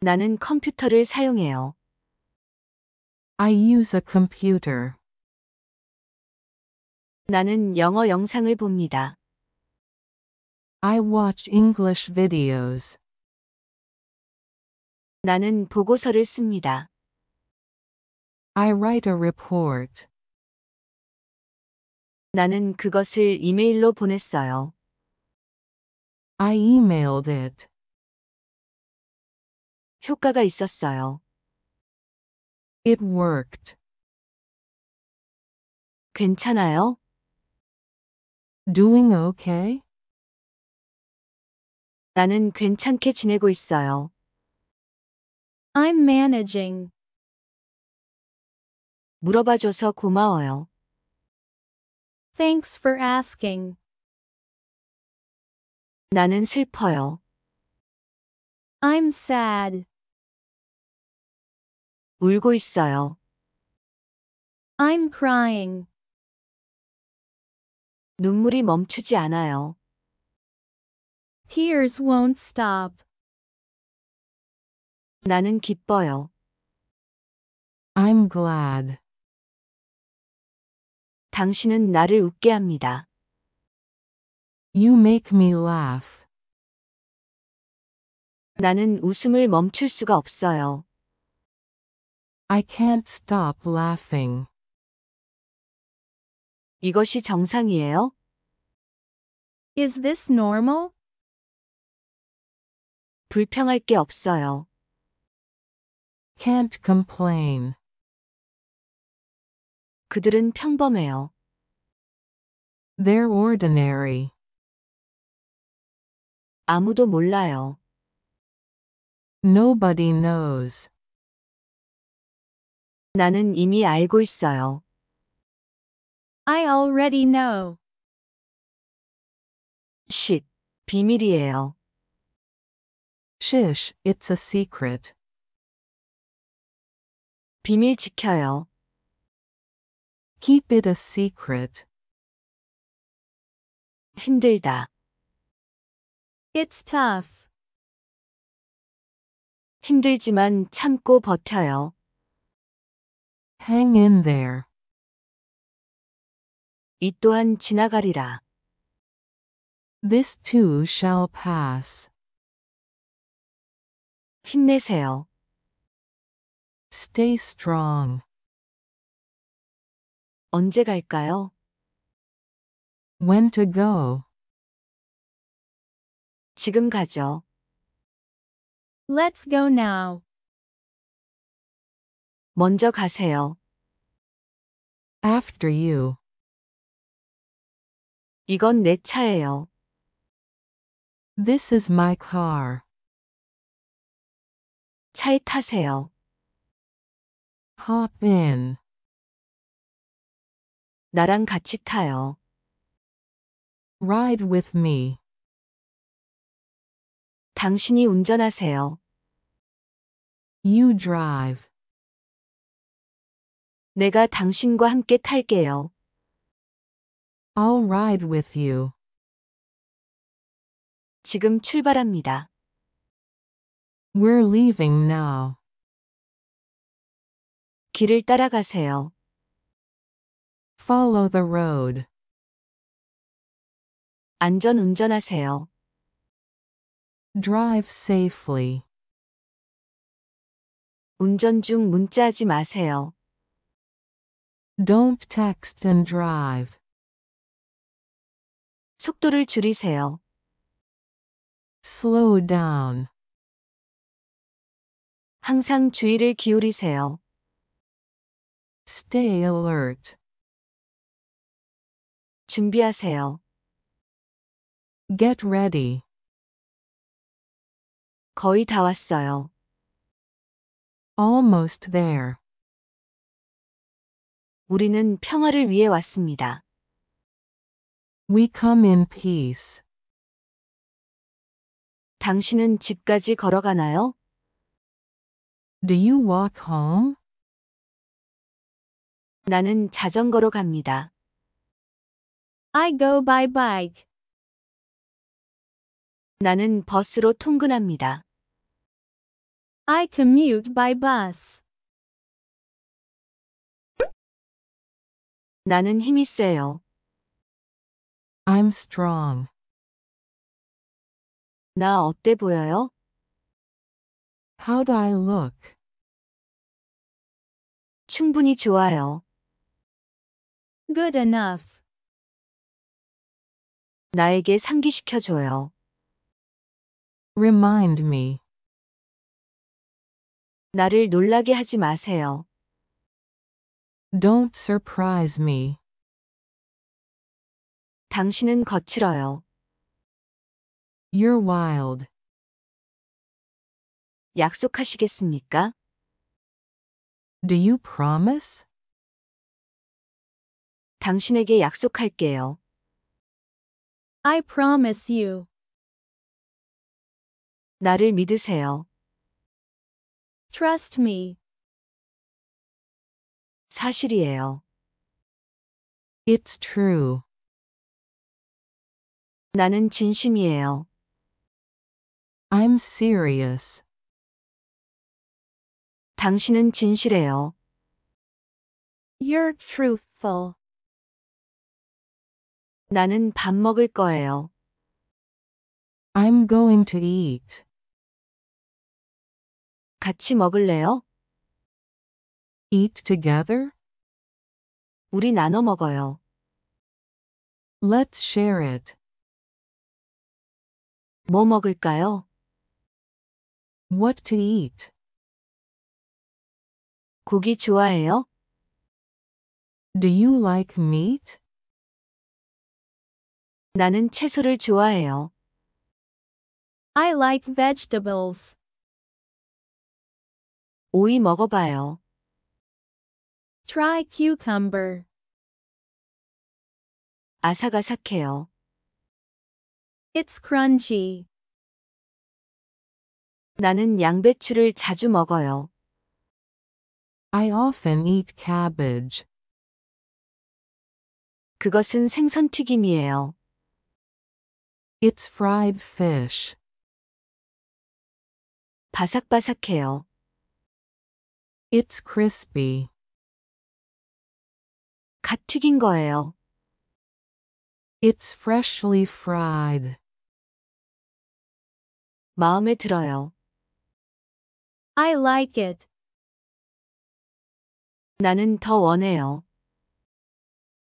나는 컴퓨터를 사용해요. I use a computer. 나는 영어 영상을 봅니다. I watch English videos. 나는 보고서를 씁니다. I write a report. 나는 그것을 이메일로 보냈어요. I emailed it. 효과가 있었어요. It worked. 괜찮아요? Doing okay? 나는 괜찮게 지내고 있어요. I'm managing. 물어봐줘서 고마워요. Thanks for asking. 나는 슬퍼요. I'm sad. 울고 있어요. I'm crying. 눈물이 멈추지 않아요. Tears won't stop. 나는 기뻐요. I'm glad. 당신은 나를 웃게 합니다. You make me laugh. 나는 웃음을 멈출 수가 없어요. I can't stop laughing. 이것이 정상이에요? Is this normal? 불평할 게 없어요. Can't complain. 그들은 평범해요. They're ordinary. 아무도 몰라요. Nobody knows. 나는 이미 알고 있어요. I already know. 쉿, 비밀이에요. Shish, it's a secret. 비밀 지켜요. Keep it a secret. 힘들다. It's tough. 힘들지만 참고 버텨요. Hang in there. 이 또한 지나가리라. This too shall pass. 힘내세요. Stay strong. 언제 갈까요? When to go? 지금 가죠. Let's go now. 먼저 가세요. After you. 이건 내 차예요. This is my car. 차에 타세요. Hop in. 나랑 같이 타요. Ride with me. 당신이 운전하세요. You drive. 내가 당신과 함께 탈게요. I'll ride with you. 지금 출발합니다. We're leaving now. 길을 따라가세요. Follow the road. 안전 운전하세요. Drive safely. 운전 중 문자하지 마세요. Don't text and drive. 속도를 줄이세요. Slow down. 항상 주의를 기울이세요. Stay alert. 준비하세요. Get ready. 거의 다 왔어요. Almost there. 우리는 평화를 위해 왔습니다. We come in peace. 당신은 집까지 걸어가나요? Do you walk home? 나는 자전거로 갑니다. I go by bike. 나는 버스로 통근합니다. I commute by bus. 나는 힘이 세요. I'm strong. 나 어때 보여요? How do I look? 충분히 좋아요. Good enough. 나에게 상기시켜줘요. Remind me. 나를 놀라게 하지 마세요. Don't surprise me. 당신은 거칠어요. You're wild. 약속하시겠습니까? Do you promise? 당신에게 약속할게요. I promise you. 나를 믿으세요. Trust me. 사실이에요. It's true. 나는 진심이에요. I'm serious. 당신은 진실해요. You're truthful. 나는 밥 먹을 거예요. I'm going to eat. 같이 먹을래요? Eat together? 우리 나눠 먹어요. Let's share it. 뭐 먹을까요? What to eat? 고기 좋아해요? Do you like meat? 나는 채소를 좋아해요. I like vegetables. 오이 먹어봐요. Try cucumber. 아삭아삭해요. It's crunchy. 나는 양배추를 자주 먹어요. I often eat cabbage. 그것은 생선튀김이에요. It's fried fish. 바삭바삭해요. It's crispy. 갓 튀긴 거예요. It's freshly fried. 마음에 들어요. I like it. 나는 더 원해요.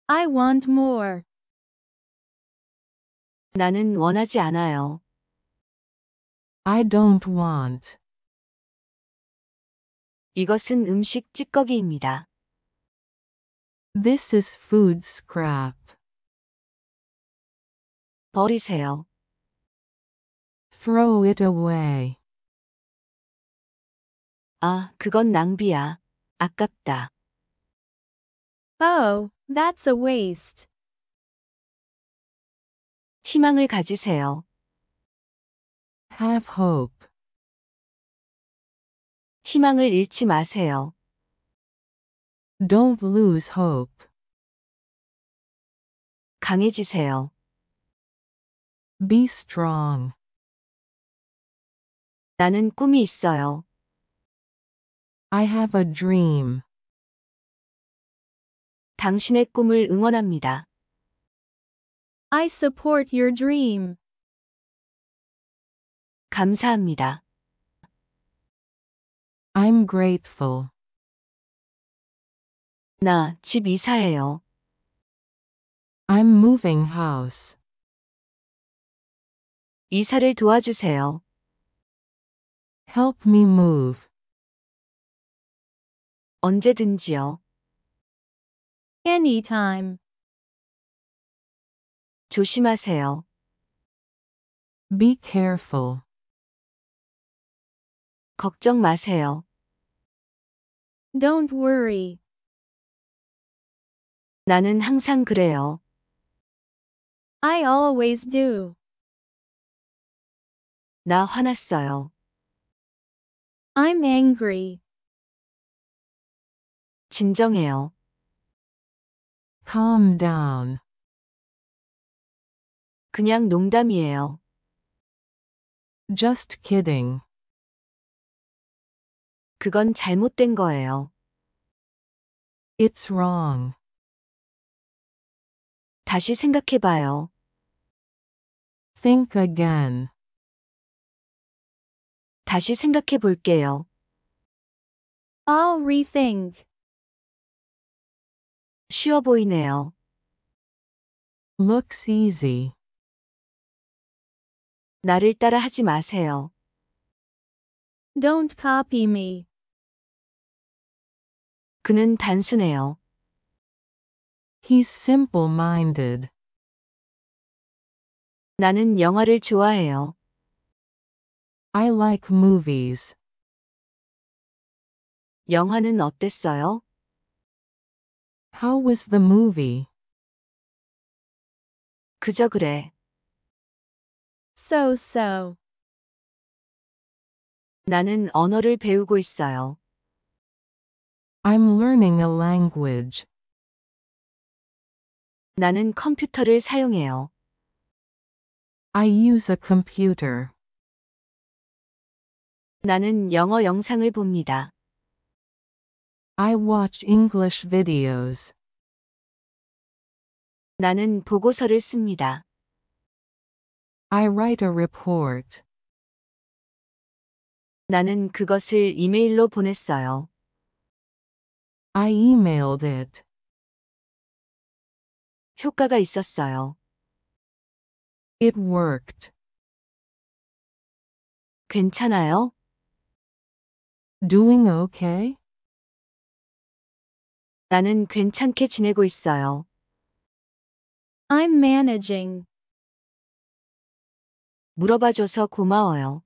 I want more. 나는 원하지 않아요. I don't want. 이것은 음식 찌꺼기입니다. This is food scrap. 버리세요. Throw it away. 아, 그건 낭비야. 아깝다. Oh, that's a waste. 희망을 가지세요. Have hope. 희망을 잃지 마세요. Don't lose hope. 강해지세요. Be strong. 나는 꿈이 있어요. I have a dream. 당신의 꿈을 응원합니다. I support your dream. 감사합니다. I'm grateful. 나 집 이사해요. I'm moving house. 이사를 도와주세요. Help me move. 언제든지요. Anytime. 조심하세요. Be careful. 걱정 마세요. Don't worry. 나는 항상 그래요. I always do. 나 화났어요. I'm angry. 진정해요. Calm down. 그냥 농담이에요. Just kidding. 그건 잘못된 거예요. It's wrong. 다시 생각해봐요. Think again. 다시 생각해볼게요. I'll rethink. 쉬워 보이네요. Looks easy. 나를 따라 하지 마세요. Don't copy me. 그는 단순해요. He's simple-minded. 나는 영화를 좋아해요. I like movies. 영화는 어땠어요? How was the movie? 그저 그래. So so. 나는 언어를 배우고 있어요. I'm learning a language. 나는 컴퓨터를 사용해요. I use a computer. 나는 영어 영상을 봅니다. I watch English videos. 나는 보고서를 씁니다. I write a report. 나는 그것을 이메일로 보냈어요. I emailed it. 효과가 있었어요. It worked. 괜찮아요? Doing okay? 나는 괜찮게 지내고 있어요. I'm managing. 물어봐줘서 고마워요.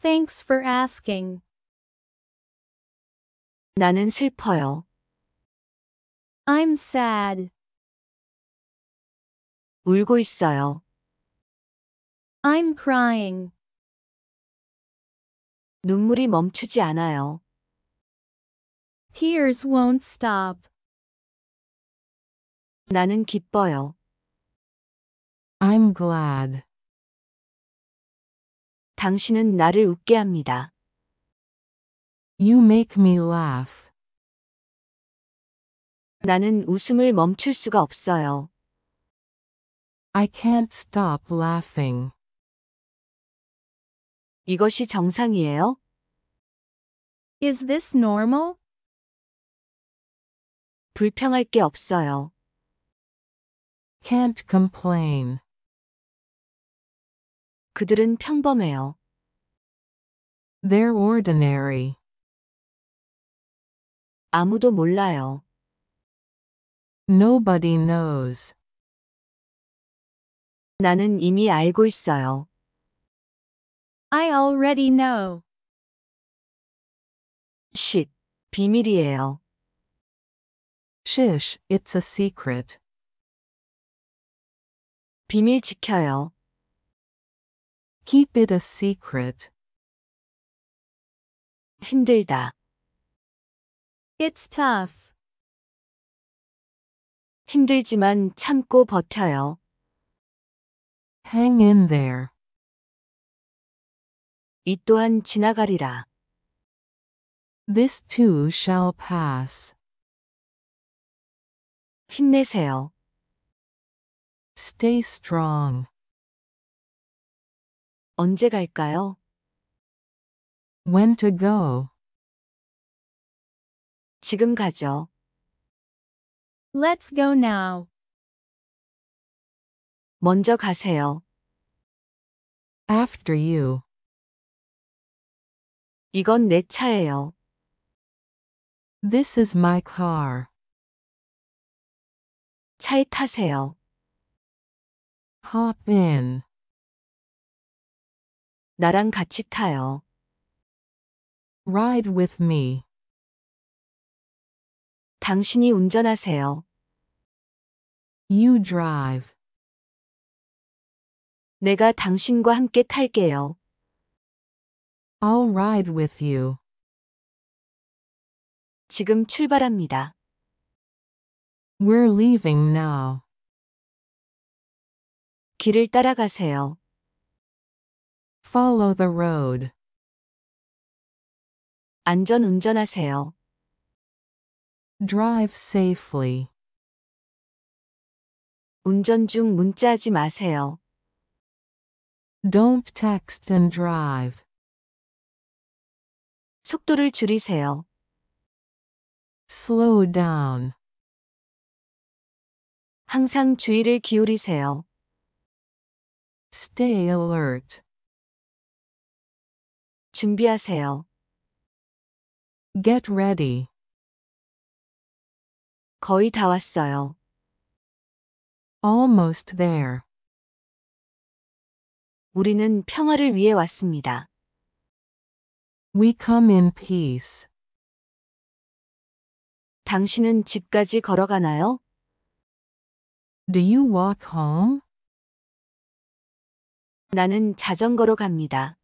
Thanks for asking. 나는 슬퍼요. I'm sad. 울고 있어요. I'm crying. 눈물이 멈추지 않아요. Tears won't stop. 나는 기뻐요. I'm glad. 당신은 나를 웃게 합니다. You make me laugh. 나는 웃음을 멈출 수가 없어요. I can't stop laughing. 이것이 정상이에요? Is this normal? 불평할 게 없어요. Can't complain. 그들은 평범해요. They're ordinary. 아무도 몰라요. Nobody knows. 나는 이미 알고 있어요. I already know. 쉿, 비밀이에요. Shish, it's a secret. 비밀 지켜요. Keep it a secret. 힘들다. It's tough. 힘들지만 참고 버텨요. Hang in there. 이 또한 지나가리라. This too shall pass. 힘내세요. Stay strong. 언제 갈까요? When to go? 지금 가죠. Let's go now. 먼저 가세요. After you. 이건 내 차예요. This is my car. 차에 타세요. Hop in. 나랑 같이 타요. Ride with me. 당신이 운전하세요. You drive. 내가 당신과 함께 탈게요. I'll ride with you. 지금 출발합니다. We're leaving now. 길을 따라가세요. Follow the road. 안전 운전하세요. Drive safely. 운전 중 문자하지 마세요. Don't text and drive. 속도를 줄이세요. Slow down. 항상 주의를 기울이세요. Stay alert. 준비하세요. Get ready. 거의 다 왔어요. Almost there. 우리는 평화를 위해 왔습니다. We come in peace. 당신은 집까지 걸어가나요? Do you walk home? 나는 자전거로 갑니다.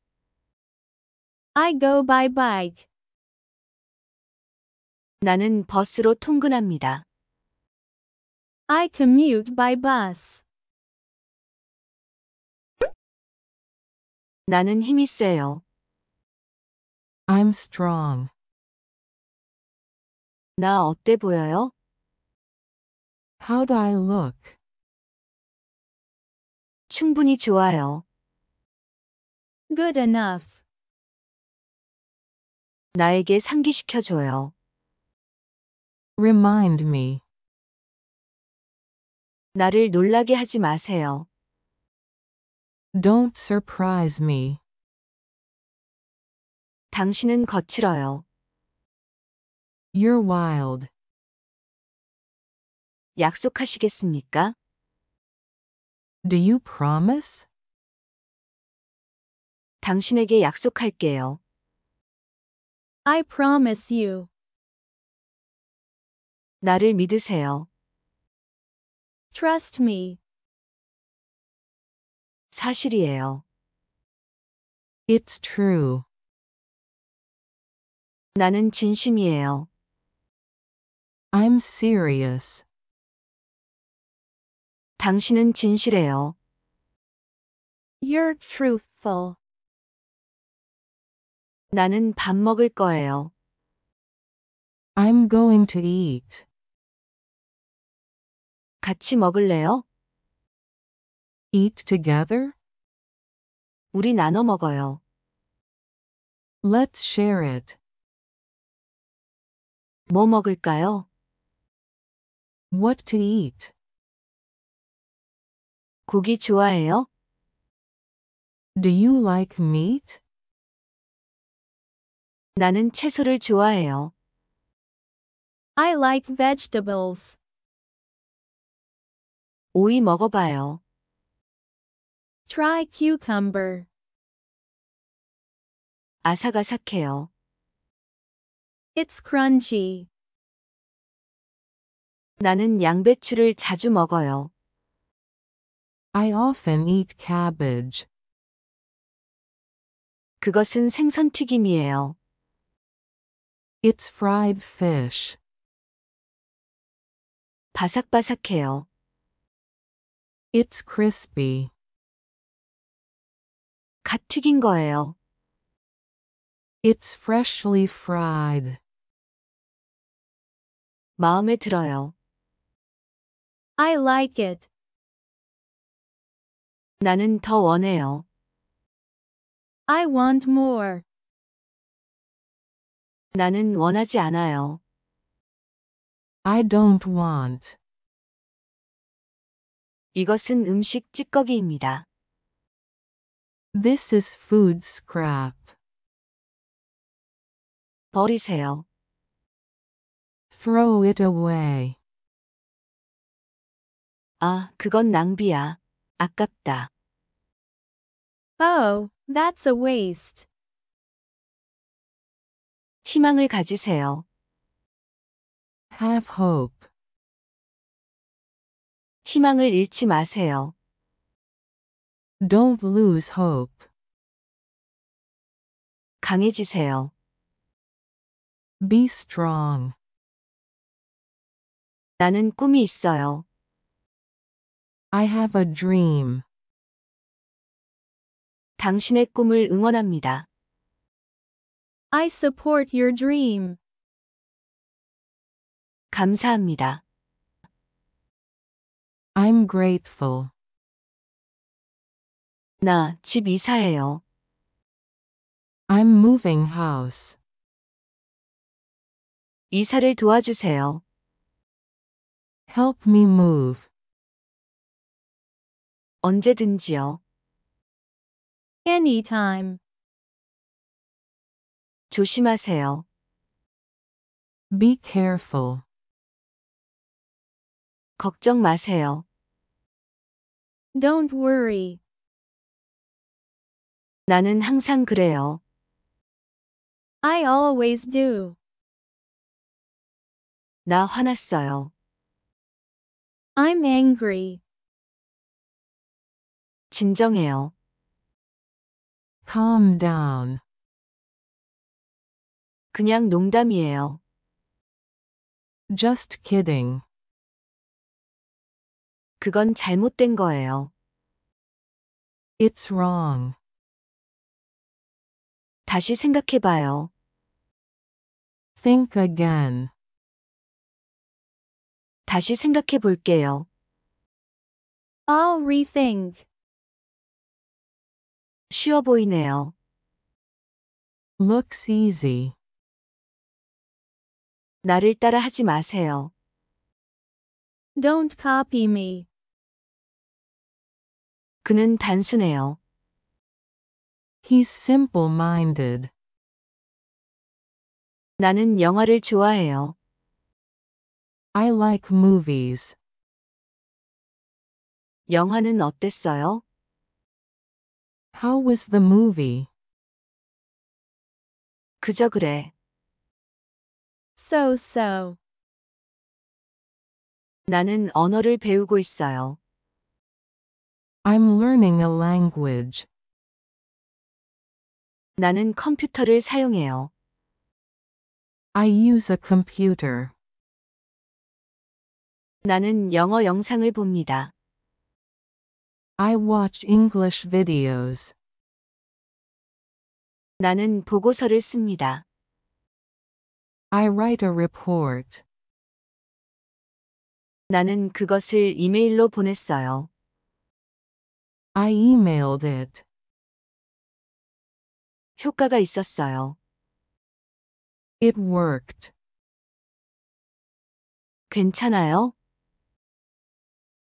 I go by bike. 나는 버스로 통근합니다. I commute by bus. 나는 힘이 세요. I'm strong. 나 어때 보여요? how do I look? 충분히 좋아요. Good enough. 나에게 상기시켜줘요. Remind me. 나를 놀라게 하지 마세요. Don't surprise me. 당신은 거칠어요. You're wild. 약속하시겠습니까? Do you promise? 당신에게 약속할게요. I promise you. 나를 믿으세요. Trust me. 사실이에요. It's true. 나는 진심이에요. I'm serious. 당신은 진실해요. You're truthful. 나는 밥 먹을 거예요. I'm going to eat. 같이 먹을래요? Eat together? 우리 나눠 먹어요. Let's share it. 뭐 먹을까요? What to eat? 고기 좋아해요? Do you like meat? 나는 채소를 좋아해요. I like vegetables. 오이 먹어봐요. Try cucumber. 아삭아삭해요. It's crunchy. 나는 양배추를 자주 먹어요. I often eat cabbage. 그것은 생선튀김이에요. It's fried fish. 바삭바삭해요. It's crispy. 갓 튀긴 거예요. It's freshly fried. 마음에 들어요. I like it. 나는 더 원해요. I want more. 나는 원하지 않아요. I don't want. 이것은 음식 찌꺼기입니다. This is food scrap. 버리세요. Throw it away. 아, 그건 낭비야. 아깝다. Oh, that's a waste. 희망을 가지세요. Have hope. 희망을 잃지 마세요. Don't lose hope. 강해지세요. Be strong. 나는 꿈이 있어요. I have a dream. 당신의 꿈을 응원합니다. I support your dream. 감사합니다. I'm grateful. 나 집 이사해요. I'm moving house. 이사를 도와주세요. Help me move. 언제든지요. Anytime. 조심하세요. Be careful. 걱정 마세요. Don't worry. 나는 항상 그래요. I always do. 나 화났어요. I'm angry. 진정해요. Calm down. 그냥 농담이에요. Just kidding. 그건 잘못된 거예요. It's wrong. 다시 생각해봐요. Think again. 다시 생각해볼게요. I'll rethink. 쉬워 보이네요. Looks easy. 나를 따라 하지 마세요. Don't copy me. 그는 단순해요. He's simple-minded. 나는 영화를 좋아해요. I like movies. 영화는 어땠어요? How was the movie? 그저 그래. So so. 나는 언어를 배우고 있어요. I'm learning a language. 나는 컴퓨터를 사용해요. I use a computer. 나는 영어 영상을 봅니다. I watch English videos. 나는 보고서를 씁니다. I write a report. 나는 그것을 이메일로 보냈어요. I emailed it. 효과가 있었어요. It worked. 괜찮아요?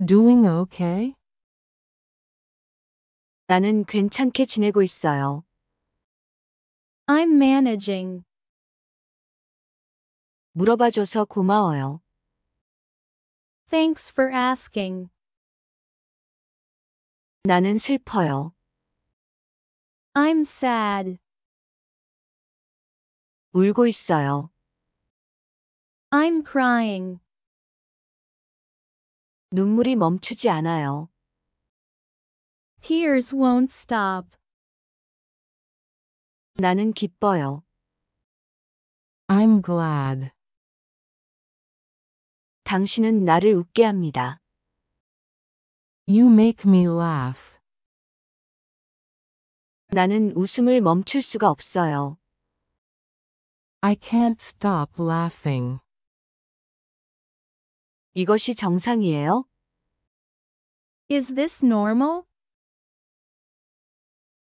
Doing okay? 나는 괜찮게 지내고 있어요. I'm managing. 물어봐줘서 고마워요. Thanks for asking. 나는 슬퍼요. I'm sad. 울고 있어요. I'm crying. 눈물이 멈추지 않아요. Tears won't stop. 나는 기뻐요. I'm glad. 당신은 나를 웃게 합니다. You make me laugh. 나는 웃음을 멈출 수가 없어요. I can't stop laughing. 이것이 정상이에요? Is this normal?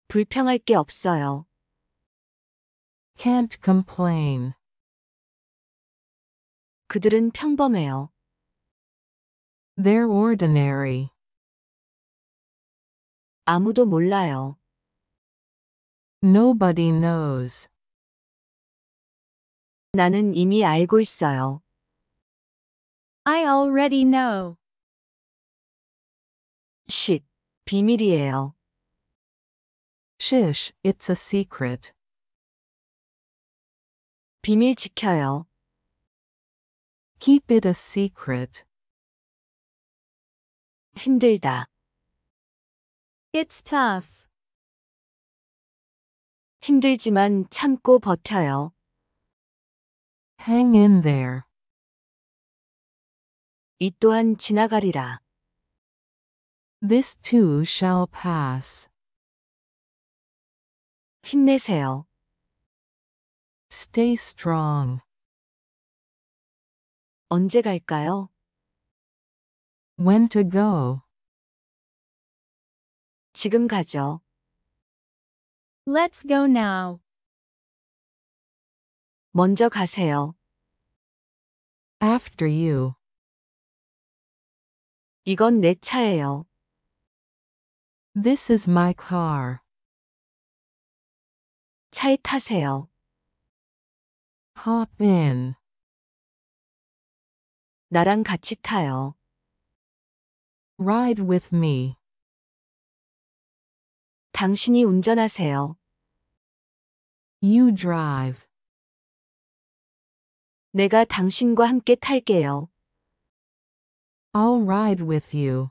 불평할 게 없어요. Can't complain. 그들은 평범해요. They're ordinary. 아무도 몰라요. Nobody knows. 나는 이미 알고 있어요. I already know. 쉿, 비밀이에요. Shish, it's a secret. 비밀 지켜요. Keep it a secret. 힘들다. It's tough. 힘들지만 참고 버텨요. Hang in there. 이 또한 지나가리라. This too shall pass. 힘내세요. Stay strong. 언제 갈까요? When to go? 지금 가죠. Let's go now. 먼저 가세요. After you. 이건 내 차예요. This is my car. 차에 타세요. Hop in. 나랑 같이 타요. Ride with me. 당신이 운전하세요. You drive. 내가 당신과 함께 탈게요. I'll ride with you.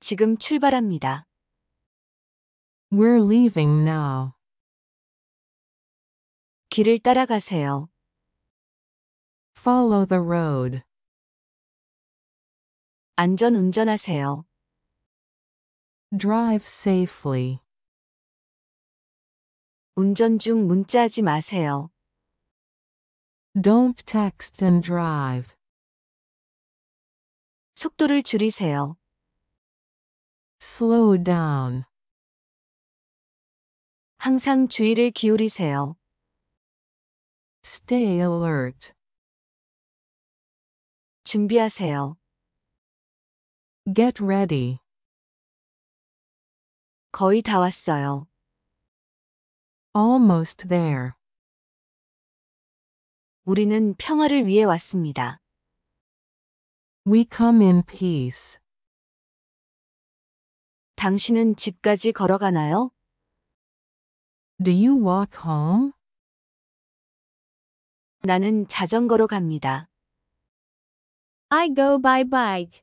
지금 출발합니다. We're leaving now. 길을 따라가세요. Follow the road. 안전 운전하세요. Drive safely. 운전 중 문자하지 마세요. Don't text and drive. 속도를 줄이세요. Slow down. 항상 주의를 기울이세요. Stay alert. 준비하세요. Get ready. 거의 다 왔어요. Almost there. 우리는 평화를 위해 왔습니다. We come in peace. 당신은 집까지 걸어가나요? Do you walk home? 나는 자전거로 갑니다. I go by bike.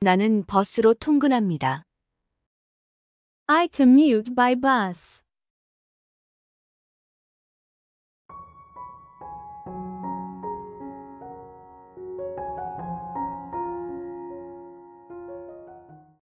나는 버스로 통근합니다. I commute by bus.